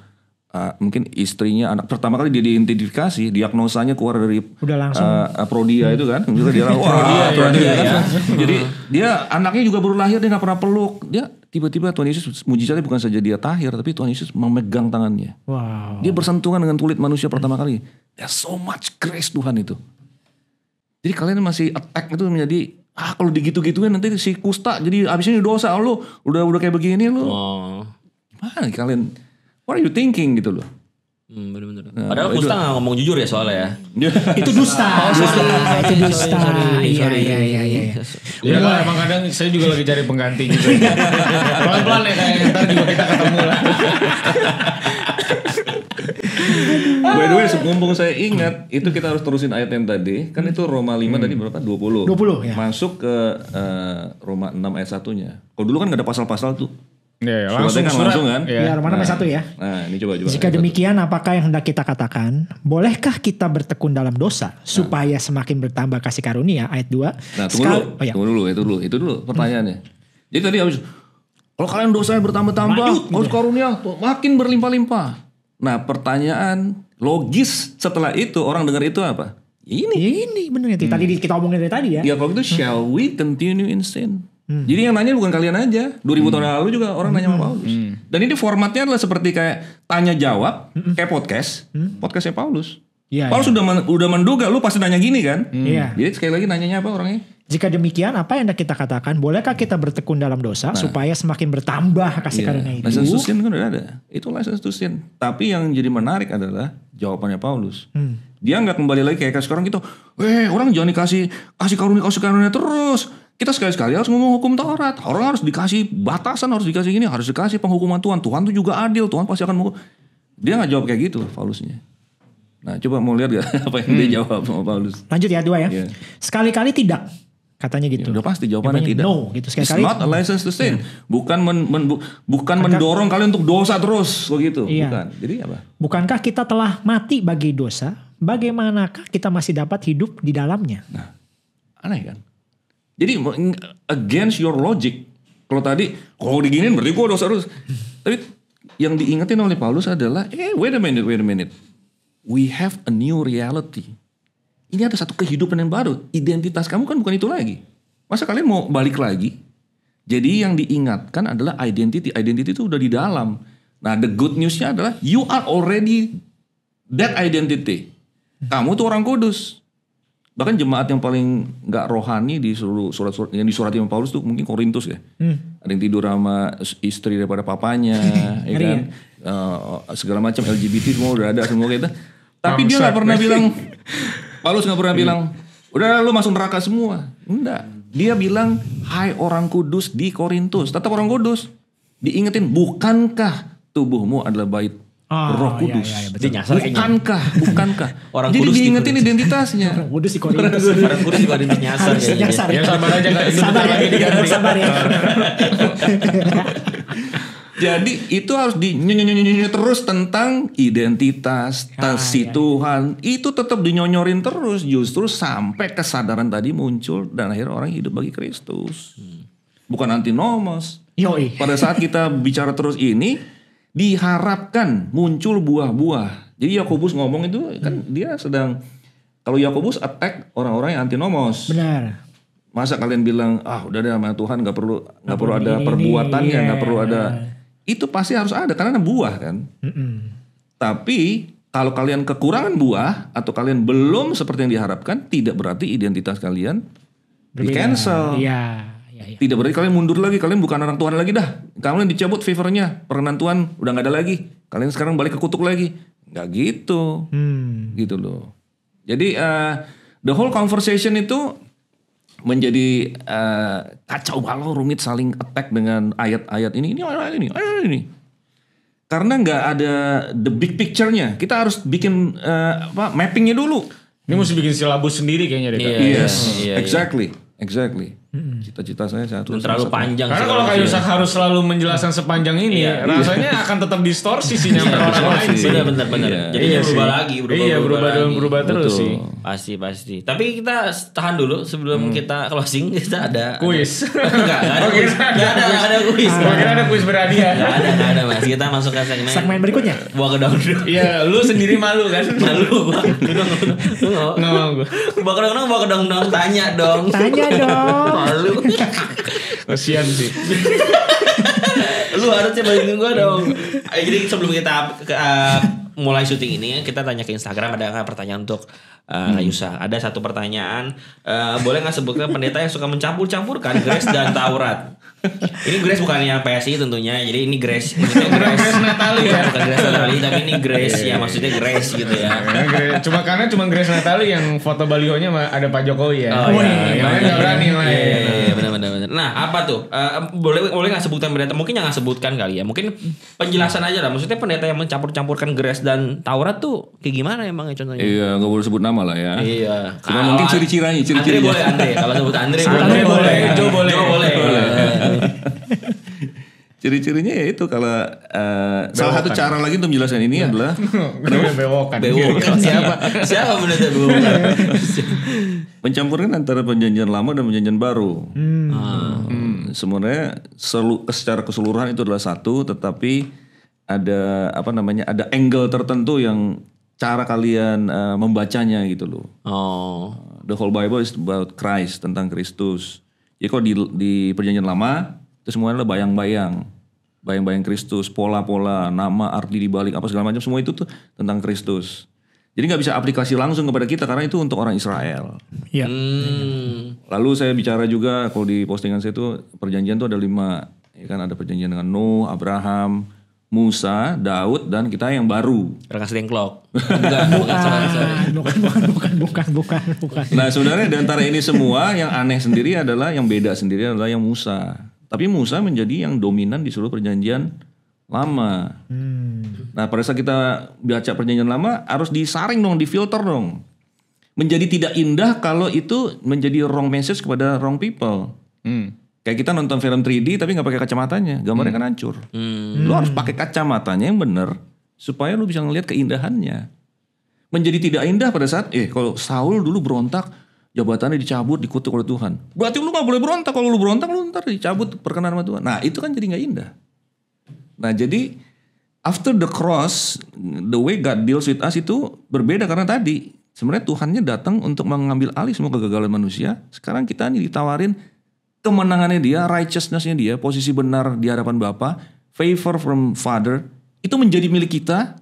uh, mungkin istrinya anak pertama kali dia diidentifikasi diagnosanya keluar dari udah uh, prodia hmm. itu kan. dia wah iya, kan. Iya, iya. Jadi dia anaknya juga baru lahir dia nggak pernah peluk dia tiba-tiba Tuhan Yesus mujizatnya bukan saja dia tahir, tapi Tuhan Yesus memegang tangannya. Wow. Dia bersentuhan dengan kulit manusia pertama kali. There's so much grace Tuhan itu. Jadi kalian masih attack itu menjadi ah kalau digitu-gituin nanti si kusta jadi habisnya ini dosa lu udah udah kayak begini lu. Oh. Gimana kalian? What are you thinking gitu loh. Hmm, bener-bener. Nah, Padahal Gusta nggak ngomong jujur ya soalnya ya. itu dusta. Oh, dusta. itu dusta. Iya, iya, iya, iya, iya. Ya, ya emang kadang saya juga lagi cari pengganti gitu. Ya. Pelan-pelan ya kayaknya, ntar juga kita ketemu lah. By the way, mumpung saya ingat, itu kita harus terusin ayat yang tadi. Kan itu Roma 5 hmm. tadi berapa? 20. 20 ya. Masuk ke uh, Roma 6 ayat satunya. Kalau dulu kan gak ada pasal-pasal tuh. Ya, ya, langsung kan, langsung kan? Ya, ya Romano nah, satu ya. Nah, ini coba coba. Jika demikian, apakah yang hendak kita katakan? Bolehkah kita bertekun dalam dosa supaya nah. semakin bertambah kasih karunia? Ayat 2. Nah, tunggu dulu. Oh, ya. Tunggu dulu, itu dulu. Itu dulu pertanyaannya. Hmm. Jadi tadi habis kalau kalian dosanya bertambah-tambah, gitu harus gitu. karunia makin berlimpah-limpah. Nah, pertanyaan logis setelah itu orang dengar itu apa? Ini. Ini benar ya. Hmm. Tadi kita omongin dari tadi ya. Ya kalau gitu hmm. shall we continue in sin? Hmm. Jadi yang nanya bukan kalian aja. 2000 hmm. tahun lalu juga orang hmm. nanya sama hmm. Paulus. Hmm. Dan ini formatnya adalah seperti kayak tanya jawab hmm. kayak podcast, hmm. podcastnya Paulus. Ya, Paulus ya. sudah men udah menduga lu pasti nanya gini kan? Hmm. Ya. Jadi sekali lagi nanyanya apa orangnya? Jika demikian, apa yang kita katakan? Bolehkah kita bertekun dalam dosa nah, supaya semakin bertambah kasih ya. karunia itu? License to kan udah ada. Itu license to Tapi yang jadi menarik adalah jawabannya Paulus. Hmm. Dia nggak kembali lagi kayak sekarang gitu. Eh, orang jangan dikasih kasih karunia kasih karunia terus kita sekali-sekali harus ngomong hukum Taurat. Orang harus dikasih batasan, harus dikasih gini, harus dikasih penghukuman Tuhan. Tuhan tuh juga adil, Tuhan pasti akan menghukum. Dia nggak jawab kayak gitu, Paulusnya. Nah, coba mau lihat gak apa yang hmm. dia jawab sama Paulus. Lanjut ya dua ya. Yeah. Sekali-kali tidak. Katanya ya, gitu. Ya, udah pasti jawabannya tidak. No, gitu sekali. It's not a license to sin. Yeah. Bukan men, men, bu, bukan Bukankah, mendorong kalian untuk dosa terus begitu. Iya. Bukan. Jadi apa? Bukankah kita telah mati bagi dosa? Bagaimanakah kita masih dapat hidup di dalamnya? Nah, aneh kan? Jadi against your logic. Kalau tadi kalau diginin berarti gua dosa harus. Tapi yang diingetin oleh Paulus adalah, eh wait a minute, wait a minute. We have a new reality. Ini ada satu kehidupan yang baru. Identitas kamu kan bukan itu lagi. Masa kalian mau balik lagi? Jadi yang diingatkan adalah identity. Identity itu udah di dalam. Nah the good newsnya adalah you are already that identity. Kamu tuh orang kudus bahkan jemaat yang paling nggak rohani di seluruh surat-surat yang di surat Imam Paulus tuh mungkin Korintus ya hmm. ada yang tidur sama istri daripada papanya ya, ya kan ya? Uh, segala macam LGBT semua udah ada semua kita gitu. tapi dia nggak pernah bilang Paulus nggak pernah iya. bilang udah lu masuk neraka semua enggak dia bilang hai orang kudus di Korintus tetap orang kudus diingetin bukankah tubuhmu adalah bait Ah, roh iya, iya, kudus. jadi iya, Dia nyasar bukankah, bukankah. orang Jadi kudus diingetin di identitasnya. orang kudus di korintus orang kudus juga nyasar. Harus nyasar. Ya, sabar aja. sabar ya. Sabar ya. Jadi itu harus dinyonyorin terus tentang identitas, ah, iya, Tuhan. Itu tetap dinyonyorin terus justru sampai kesadaran tadi muncul dan akhirnya orang hidup bagi Kristus. Hmm. Bukan antinomos. Yoi. Pada saat kita bicara terus ini, diharapkan muncul buah-buah. Jadi Yakobus ngomong itu kan hmm. dia sedang kalau Yakobus attack orang-orang yang antinomos. Benar. Masa kalian bilang ah udah deh sama Tuhan nggak perlu nggak perlu ada perbuatannya iya. nggak yeah. perlu ada itu pasti harus ada karena buah kan. Mm -mm. Tapi kalau kalian kekurangan buah atau kalian belum seperti yang diharapkan, tidak berarti identitas kalian di cancel. Iya ya, Tidak berarti kalian mundur lagi, kalian bukan orang Tuhan lagi dah. Kalian dicabut favornya, perkenan Tuhan udah nggak ada lagi. Kalian sekarang balik ke kutuk lagi. Nggak gitu, hmm. gitu loh. Jadi uh, the whole conversation itu menjadi uh, kacau balau, rumit, saling attack dengan ayat-ayat ini, ini, ayat ini, ayat ini. Karena nggak ada the big picture-nya. Kita harus bikin uh, apa mappingnya dulu. Ini hmm. mesti bikin silabus sendiri kayaknya deh. Yeah, yes, yeah, yeah, exactly, exactly. Cita-cita saya satu. Dan terlalu satu. panjang. Karena kalau Kayu Yusak harus selalu menjelaskan sepanjang ini, iya, rasanya iya. akan tetap distorsi sih iya, nyampe orang lain sih. Benar, benar, benar. Iya. Jadi iya berubah sih. lagi, berubah, iya, berubah, berubah, berubah terus Betul. sih. Pasti, pasti. Tapi kita tahan dulu sebelum hmm. kita closing, kita ada kuis. Enggak, ada kuis. Enggak ada, ada kuis. Kira ada kuis berhadiah. Enggak ada, enggak ada, Mas. Kita masuk ke segmen. Segmen berikutnya. Buah kedong. Iya, lu sendiri malu kan? Malu gua. Lu enggak. Enggak gua. Buah kedong, buah dong tanya dong. Tanya dong malu. kasian sih. lu harusnya bantuin gue dong. Eh, jadi sebelum kita uh, mulai syuting ini kita tanya ke Instagram ada nggak pertanyaan untuk uh, eh, hmm. Yusa Ada satu pertanyaan, uh, boleh nggak sebutkan pendeta yang suka mencampur-campurkan Grace dan Taurat? ini Grace bukannya PSI tentunya. Jadi ini Grace. Grace. Grace Natali ya. Bukan Grace Natali tapi ini Grace iya, ya iya, iya. maksudnya Grace gitu ya. cuma karena cuma Grace Natali yang foto balionya ada Pak Jokowi ya. Oh, iya. iya, iya, iya, iya, iya, iya, Iya, benar-benar. Nah, apa tuh? Uh, boleh boleh nggak sebutkan pendeta? Mungkin nggak sebutkan kali ya. Mungkin penjelasan aja lah. Maksudnya pendeta yang mencampur-campurkan Grace dan Taurat tuh kayak gimana emangnya contohnya? Iya, nggak boleh sebut nama lah ya. Iya. Cuma mungkin ciri-cirinya, ciri-cirinya. boleh Andre. Kalau sebut Andre, Andre boleh. boleh. Jo boleh. boleh. boleh. Ciri-cirinya ya itu kalau uh, salah satu cara lagi untuk menjelaskan ini nah. adalah bewokan bewokan. Bewokan siapa? siapa benar bewokan? Mencampurkan antara perjanjian lama dan perjanjian baru. Hmm. Ah. Hmm. Sebenarnya selu, secara keseluruhan itu adalah satu, tetapi ada apa namanya? Ada angle tertentu yang cara kalian uh, membacanya gitu loh. Oh. The whole Bible is about Christ tentang Kristus. ya kalau di, di perjanjian lama itu semuanya adalah bayang-bayang bayang-bayang Kristus pola-pola nama arti dibalik apa segala macam semua itu tuh tentang Kristus jadi nggak bisa aplikasi langsung kepada kita karena itu untuk orang Israel. Ya. Hmm. Lalu saya bicara juga kalau di postingan saya itu perjanjian itu ada lima, ya kan ada perjanjian dengan Nuh, Abraham, Musa, Daud dan kita yang baru. Rekas dengklok. bukan, bukan, bukan, bukan, bukan, bukan, Nah sebenarnya di antara ini semua yang aneh sendiri adalah yang beda sendiri adalah yang Musa. Tapi Musa menjadi yang dominan di seluruh perjanjian lama. Hmm. Nah pada saat kita baca perjanjian lama harus disaring dong, difilter dong. Menjadi tidak indah kalau itu menjadi wrong message kepada wrong people. Hmm. Kayak kita nonton film 3D tapi nggak pakai kacamatanya, gambarnya hmm. kan hancur. Hmm. Lu harus pakai kacamatanya yang bener supaya lu bisa ngelihat keindahannya. Menjadi tidak indah pada saat eh kalau Saul dulu berontak jabatannya dicabut, dikutuk oleh Tuhan. Berarti lu gak boleh berontak. Kalau lu berontak lu ntar dicabut perkenan sama Tuhan. Nah itu kan jadi gak indah. Nah jadi after the cross, the way God deals with us itu berbeda karena tadi sebenarnya Tuhannya datang untuk mengambil alih semua kegagalan manusia. Sekarang kita ini ditawarin kemenangannya dia, righteousnessnya dia, posisi benar di hadapan Bapa, favor from Father itu menjadi milik kita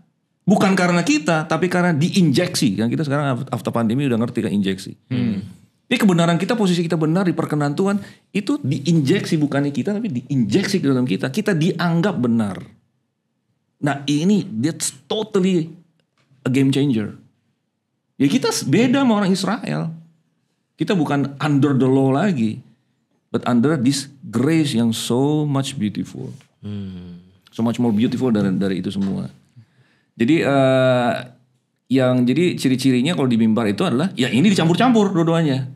Bukan karena kita, tapi karena diinjeksi. Kan kita sekarang after pandemi udah ngerti kan injeksi. Hmm. Ini kebenaran kita, posisi kita benar di perkenan Tuhan itu diinjeksi bukannya kita tapi diinjeksi ke dalam kita. Kita dianggap benar. Nah ini that's totally a game changer. Ya kita beda sama orang Israel. Kita bukan under the law lagi, but under this grace yang so much beautiful, hmm. so much more beautiful dari dari itu semua. Jadi uh, yang jadi ciri-cirinya kalau di mimbar itu adalah ya ini dicampur-campur dua-duanya.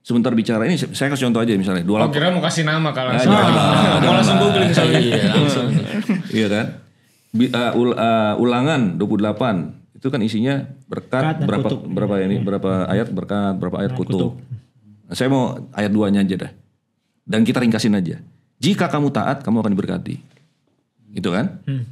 Sebentar bicara ini saya kasih contoh aja misalnya dua Oh, kira mau kasih nama kalau nah, ah, langsung. Ah, ah, mau langsung googling saya. Iya, langsung. iya kan? uh, ul, uh, ulangan 28 itu kan isinya berkat, Kat berapa kutub. berapa ini iya. berapa ayat berkat berapa ayat kutu. Nah, saya mau ayat duanya aja dah. Dan kita ringkasin aja. Jika kamu taat, kamu akan diberkati. Gitu kan? Hmm.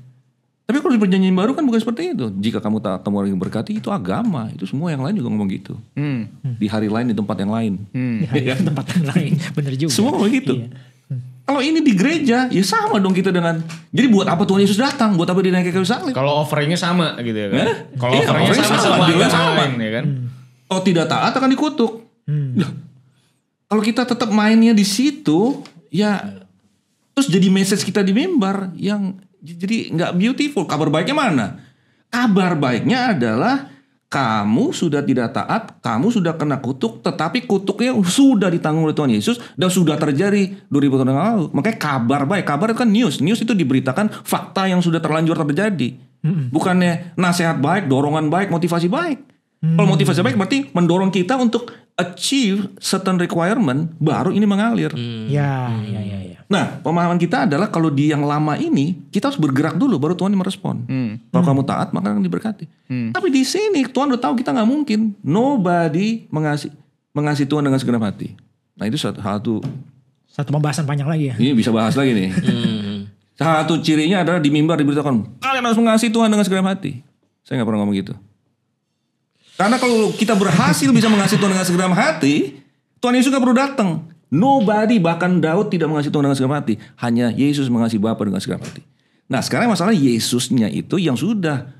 Tapi kalau di perjanjian baru kan bukan seperti itu. Jika kamu tak kamu orang yang berkati itu agama, itu semua yang lain juga ngomong gitu. Hmm. Di hari lain di tempat yang lain. Hmm. Iya di hari kan? tempat yang lain, bener juga. Semua ngomong gitu. Iya. Hmm. Kalau ini di gereja, ya sama dong kita dengan. Jadi buat apa Tuhan Yesus datang? Buat apa dia naik ke kayu salib? Kalau offeringnya sama gitu ya kan? Eh? Kalau iya, offeringnya sama, sama, sama, sama, lain, ya kan? Hmm. Kalau oh, tidak taat akan dikutuk. Hmm. Nah, kalau kita tetap mainnya di situ, ya terus jadi message kita di mimbar yang jadi nggak beautiful. Kabar baiknya mana? Kabar baiknya adalah kamu sudah tidak taat, kamu sudah kena kutuk, tetapi kutuknya sudah ditanggung oleh Tuhan Yesus dan sudah terjadi 2000 tahun yang lalu. Makanya kabar baik, kabar itu kan news, news itu diberitakan fakta yang sudah terlanjur terjadi. Bukannya nasihat baik, dorongan baik, motivasi baik. Kalau motivasi baik berarti mendorong kita untuk achieve certain requirement, baru ini mengalir. ya, ya, ya. ya. Nah, pemahaman kita adalah kalau di yang lama ini kita harus bergerak dulu baru Tuhan yang merespon. Hmm. Kalau hmm. kamu taat maka akan diberkati. Hmm. Tapi di sini Tuhan udah tahu kita nggak mungkin. Nobody mengasihi mengasihi Tuhan dengan segenap hati. Nah, itu satu hal tuh satu pembahasan panjang lagi ya. Ini bisa bahas lagi nih. Hmm. satu cirinya adalah di mimbar diberitakan kalian harus mengasihi Tuhan dengan segenap hati. Saya nggak pernah ngomong gitu. Karena kalau kita berhasil bisa mengasihi Tuhan dengan segenap hati, Tuhan Yesus gak perlu datang. Nobody bahkan Daud tidak mengasihi Tuhan dengan segala hati. Hanya Yesus mengasihi Bapa dengan segala hati. Nah sekarang masalah Yesusnya itu yang sudah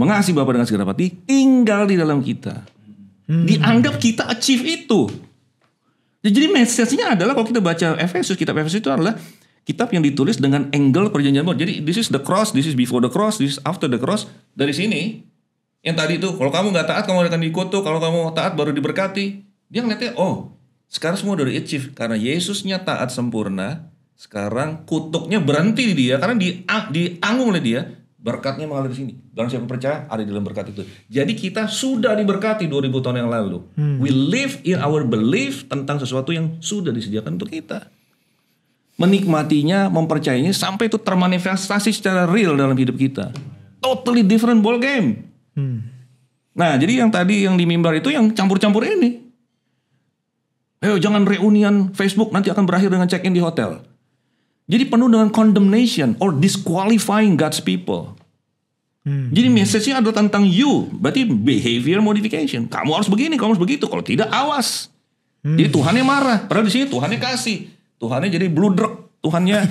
mengasihi Bapa dengan segala hati tinggal di dalam kita. Hmm. Dianggap kita achieve itu. Ya, jadi message-nya adalah kalau kita baca Efesus, kitab Efesus itu adalah kitab yang ditulis dengan angle perjanjian baru. Jadi this is the cross, this is before the cross, this is after the cross. Dari sini yang tadi itu kalau kamu nggak taat kamu akan dikutuk, kalau kamu taat baru diberkati. Dia ngeliatnya oh sekarang semua udah achieve karena Yesusnya taat sempurna. Sekarang kutuknya berhenti di dia karena di ah, dianggung oleh dia berkatnya mengalir di sini. dalam siapa percaya ada di dalam berkat itu. Jadi kita sudah diberkati 2000 tahun yang lalu. Hmm. We live in our belief tentang sesuatu yang sudah disediakan untuk kita. Menikmatinya, mempercayainya sampai itu termanifestasi secara real dalam hidup kita. Totally different ball game. Hmm. Nah, jadi yang tadi yang di mimbar itu yang campur-campur ini eh jangan reunian Facebook nanti akan berakhir dengan check-in di hotel. Jadi penuh dengan condemnation or disqualifying God's people. Hmm. Jadi message-nya adalah tentang you, berarti behavior modification. Kamu harus begini, kamu harus begitu. Kalau tidak, awas. Hmm. Jadi Tuhannya marah. Padahal di sini Tuhannya kasih. Tuhannya jadi bludrek. Tuhannya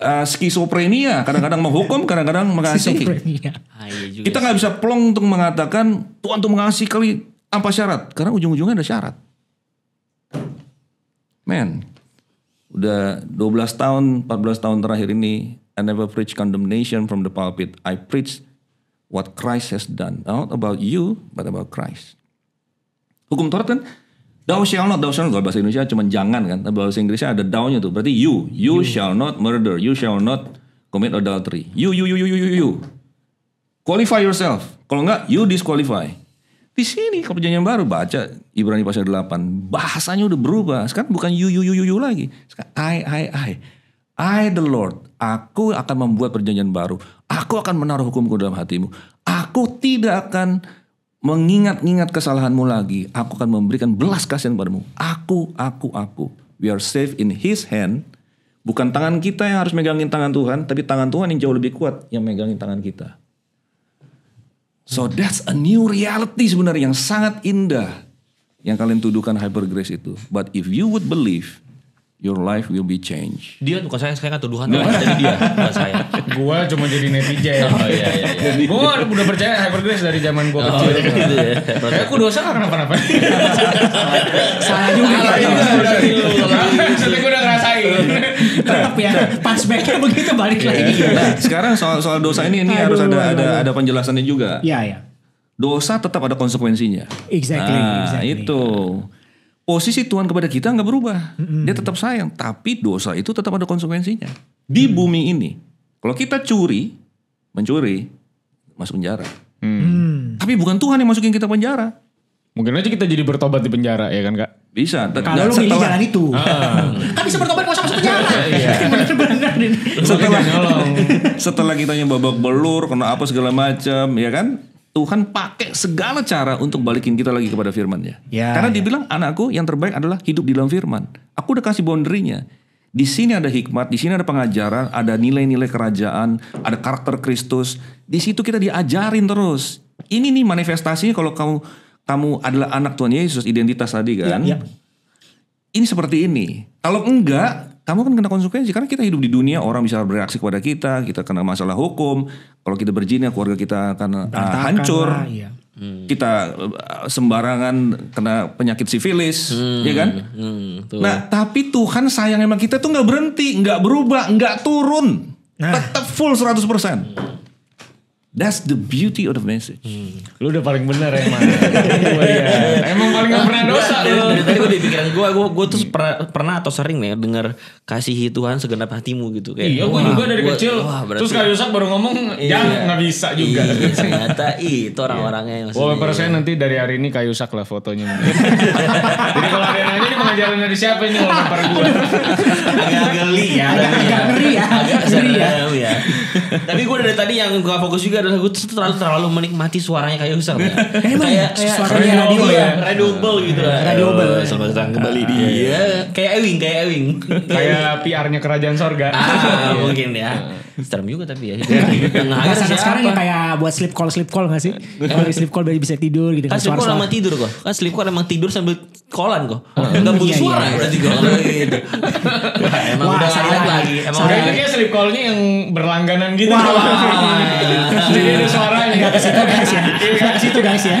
uh, skizofrenia. Kadang-kadang menghukum, kadang-kadang mengasihi. Ah, iya Kita nggak bisa plong untuk mengatakan Tuhan tuh mengasihi kali tanpa syarat. Karena ujung-ujungnya ada syarat man, udah 12 tahun, 14 tahun terakhir ini, I never preach condemnation from the pulpit. I preach what Christ has done. Not about you, but about Christ. Hukum Taurat kan, thou shall not, thou shall not. Kalau bahasa Indonesia cuma jangan kan. Bahasa Inggrisnya ada thou-nya tuh. Berarti you, you, you, shall not murder. You shall not commit adultery. You, you, you, you, you, you. you. Qualify yourself. Kalau enggak, you disqualify. Di sini perjanjian baru baca Ibrani pasal 8. Bahasanya udah berubah. Sekarang bukan you you you you, you lagi. Sekarang I I I. I the Lord, aku akan membuat perjanjian baru. Aku akan menaruh hukumku dalam hatimu. Aku tidak akan mengingat-ingat kesalahanmu lagi. Aku akan memberikan belas kasihan padamu. Aku, aku, aku. We are safe in His hand. Bukan tangan kita yang harus megangin tangan Tuhan, tapi tangan Tuhan yang jauh lebih kuat yang megangin tangan kita. So that's a new reality sebenarnya yang sangat indah yang kalian tuduhkan hyper grace itu. But if you would believe, your life will be changed. Dia bukan saya, saya kan tuduhan. jadi dia, bukan saya gua cuma jadi netizen. Oh iya iya. iya. gua udah percaya Hypergrace dari zaman gua oh, kecil. Oh, gitu ya. aku dosa enggak kenapa-napa. Salah juga. Salah gitu. juga. Salah gua udah ngerasain. Iya. Tetap ya, pas backnya begitu balik iya. lagi. Nah, sekarang soal soal dosa ini ini harus ada ada ada penjelasannya juga. Iya iya. Dosa tetap ada konsekuensinya. Exactly. Nah, exactly. itu posisi Tuhan kepada kita nggak berubah. Mm-hmm. Dia tetap sayang, tapi dosa itu tetap ada konsekuensinya di mm. bumi ini. Kalau kita curi, mencuri, masuk penjara. Hmm. Tapi bukan Tuhan yang masukin kita penjara. Mungkin aja kita jadi bertobat di penjara ya kan kak? Bisa. Kalau lu milih jalan itu. Ah. kan bisa bertobat kalau masuk penjara. Iya. Benar setelah, setelah kita nyebabak belur, kena apa segala macam ya kan? Tuhan pakai segala cara untuk balikin kita lagi kepada Firman Ya, Karena ya. dibilang anakku yang terbaik adalah hidup di dalam firman. Aku udah kasih boundary-nya. Di sini ada hikmat, di sini ada pengajaran, ada nilai-nilai kerajaan, ada karakter Kristus. Di situ kita diajarin terus. Ini nih manifestasinya kalau kamu kamu adalah anak Tuhan Yesus, identitas tadi iya, kan. Ya, ya. Ini seperti ini. Kalau enggak, kamu kan kena konsekuensi karena kita hidup di dunia orang bisa bereaksi kepada kita, kita kena masalah hukum. Kalau kita berzina keluarga kita akan uh, hancur. Lah, ya. Hmm. kita eh, sembarangan kena penyakit sifilis, hmm. ya kan? Hmm, tuh. Nah, tapi Tuhan sayang emang kita tuh nggak berhenti, nggak berubah, nggak turun, nah. tetap full 100%. Hmm. That's the beauty of the message. Hmm. Lu udah paling bener emang. ya. Iya. Emang paling gak pernah dosa lu. tadi gue di pikiran gue, gue, gue tuh pernah, pernah atau sering nih ya, dengar kasihi Tuhan segenap hatimu gitu. Kayak, iya gue juga dari kecil. Wah, berarti, terus kali Yusak baru ngomong, ya, iya, jangan gak bisa juga. Iya, ternyata itu orang-orangnya yang maksudnya. Walaupun saya nanti dari hari ini kayu sak lah fotonya. Jadi kalau ada yang nanya ini pengajaran dari siapa ini wallpaper gue. Agak geli ya. Agak ya. geli ya. Agak geli ya. Tapi gue dari tadi yang gue fokus juga adalah gue terlalu terlalu menikmati suaranya kayak Husam ya. Emang kayak, ya? kayak suaranya radio, radio ya. Radioable gitu lah. Radioable. Selamat datang kembali ah, di iya, iya. Kayak Ewing, kayak Ewing. kayak PR-nya kerajaan sorga. Ah, iya. mungkin ya. Serem juga tapi ya. Tengah iya. sekarang ya kayak buat sleep call sleep call gak sih? Kalau sleep call baru bisa tidur gitu. Kan sleep call lama tidur kok. Kan sleep call emang tidur sambil callan kok. Enggak ah. bunyi suara berarti kalau gitu. Emang udah lagi. Emang udah. Ini sleep callnya yang berlangganan gitu. Wah, wow. Jadi ada suara nggak ke situ guys ya iya. nggak ke situ guys ya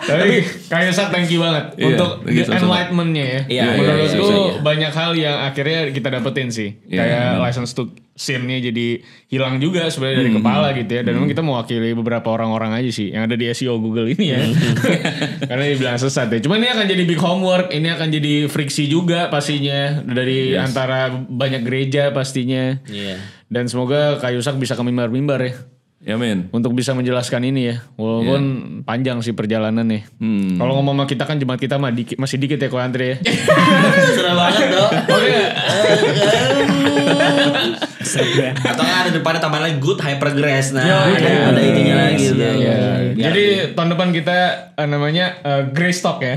tapi kayak Sak thank you banget yeah, untuk you enlightenment-nya ya yeah, iya, menurut gue iya, yeah, banyak hal yang akhirnya kita dapetin sih kayak license to SIM-nya jadi hilang juga sebenarnya dari hmm. kepala gitu ya. Dan memang hmm. kita mewakili beberapa orang-orang aja sih yang ada di SEO Google ini ya. Hmm. Karena dibilang sesat ya. Cuman ini akan jadi big homework, ini akan jadi friksi juga pastinya dari yes. antara banyak gereja pastinya. Yeah. Dan semoga Kak Yusak bisa mimbar mimbar ya. Ya men. Untuk bisa menjelaskan ini ya, walaupun yeah. panjang sih perjalanan nih. Hmm. Kalau ngomong sama kita kan jemaat kita mah dikit, masih dikit ya kalau antri ya. Serem banget dong. Oke. Ya. Atau ada depannya tambahan lagi good hypergress nah. Yeah, ada, yeah. ada itunya lagi gitu. Yeah, yeah. Jadi tahun depan kita uh, namanya uh, Greystock Stock ya.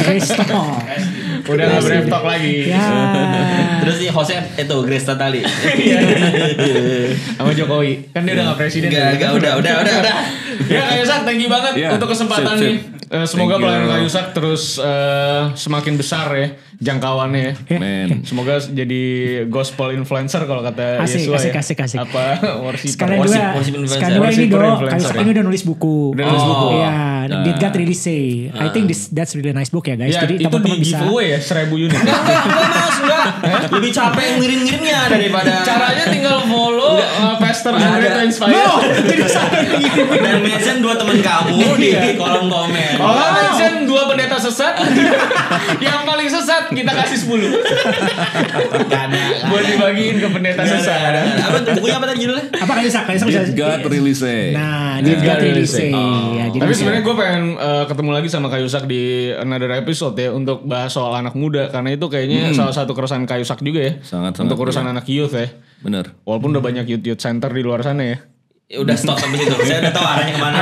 Greystock. Stock. Udah nggak brave talk lagi. Ya. Terus nih hostnya itu eh, Grace Tatali iya. Sama Jokowi. Kan dia udah nggak presiden. Gak, gak, udah, udah, udah, udah. Ya Kak Yusak, thank you banget ya, untuk kesempatan nih. Eh, semoga pelayanan Kak Yusak terus eh, semakin besar ya jangkauannya ya. Eh. Men. Semoga jadi gospel influencer kalau kata asik, Yesua asik, ya. Asik, asik, Apa worship Sekarang worship, juga, worship influencer. Sekarang worship ini do, Kali ini udah nulis buku. Udah nulis oh. buku. Iya, yeah, Did God Really Say. Nah. I think this that's really nice book ya guys. Yeah, jadi itu teman -teman di bisa... giveaway ya seribu unit. Enggak, mas, enggak. Lebih capek ngirim-ngirimnya daripada caranya tinggal follow uh, Pastor Andre to Inspire. No, jadi saya ngirimin. Dan mention dua teman kamu di iya. kolom komen. Oh, mention dua pendeta sesat. Yang paling sesat kita kasih 10. Gak Buat dibagiin ke pendeta susah. Apa bukunya apa tadi judulnya? Apa Kaisak? Kaisak Did God Release. Nah, nah Did God Release. Iya, oh. Tapi sebenarnya gue pengen eh, ketemu lagi sama Kaisak di another episode ya untuk bahas soal anak muda karena itu kayaknya hmm. salah satu keresahan Kaisak juga ya. Sangat Untuk urusan iya. anak youth ya. Bener. Walaupun udah banyak youth youth center di luar sana ya. ya. Udah stop sampai situ. Saya udah tahu arahnya kemana.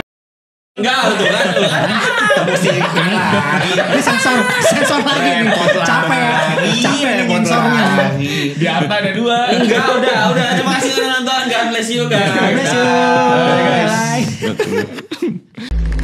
Enggak, lu kan lu kan. Ini sensor, sensor lagi nih. Capek ya. Capek sensornya. Di apa ada dua? Enggak, udah, udah. Terima kasih udah nonton. God bless you guys. God bless you. Bye guys.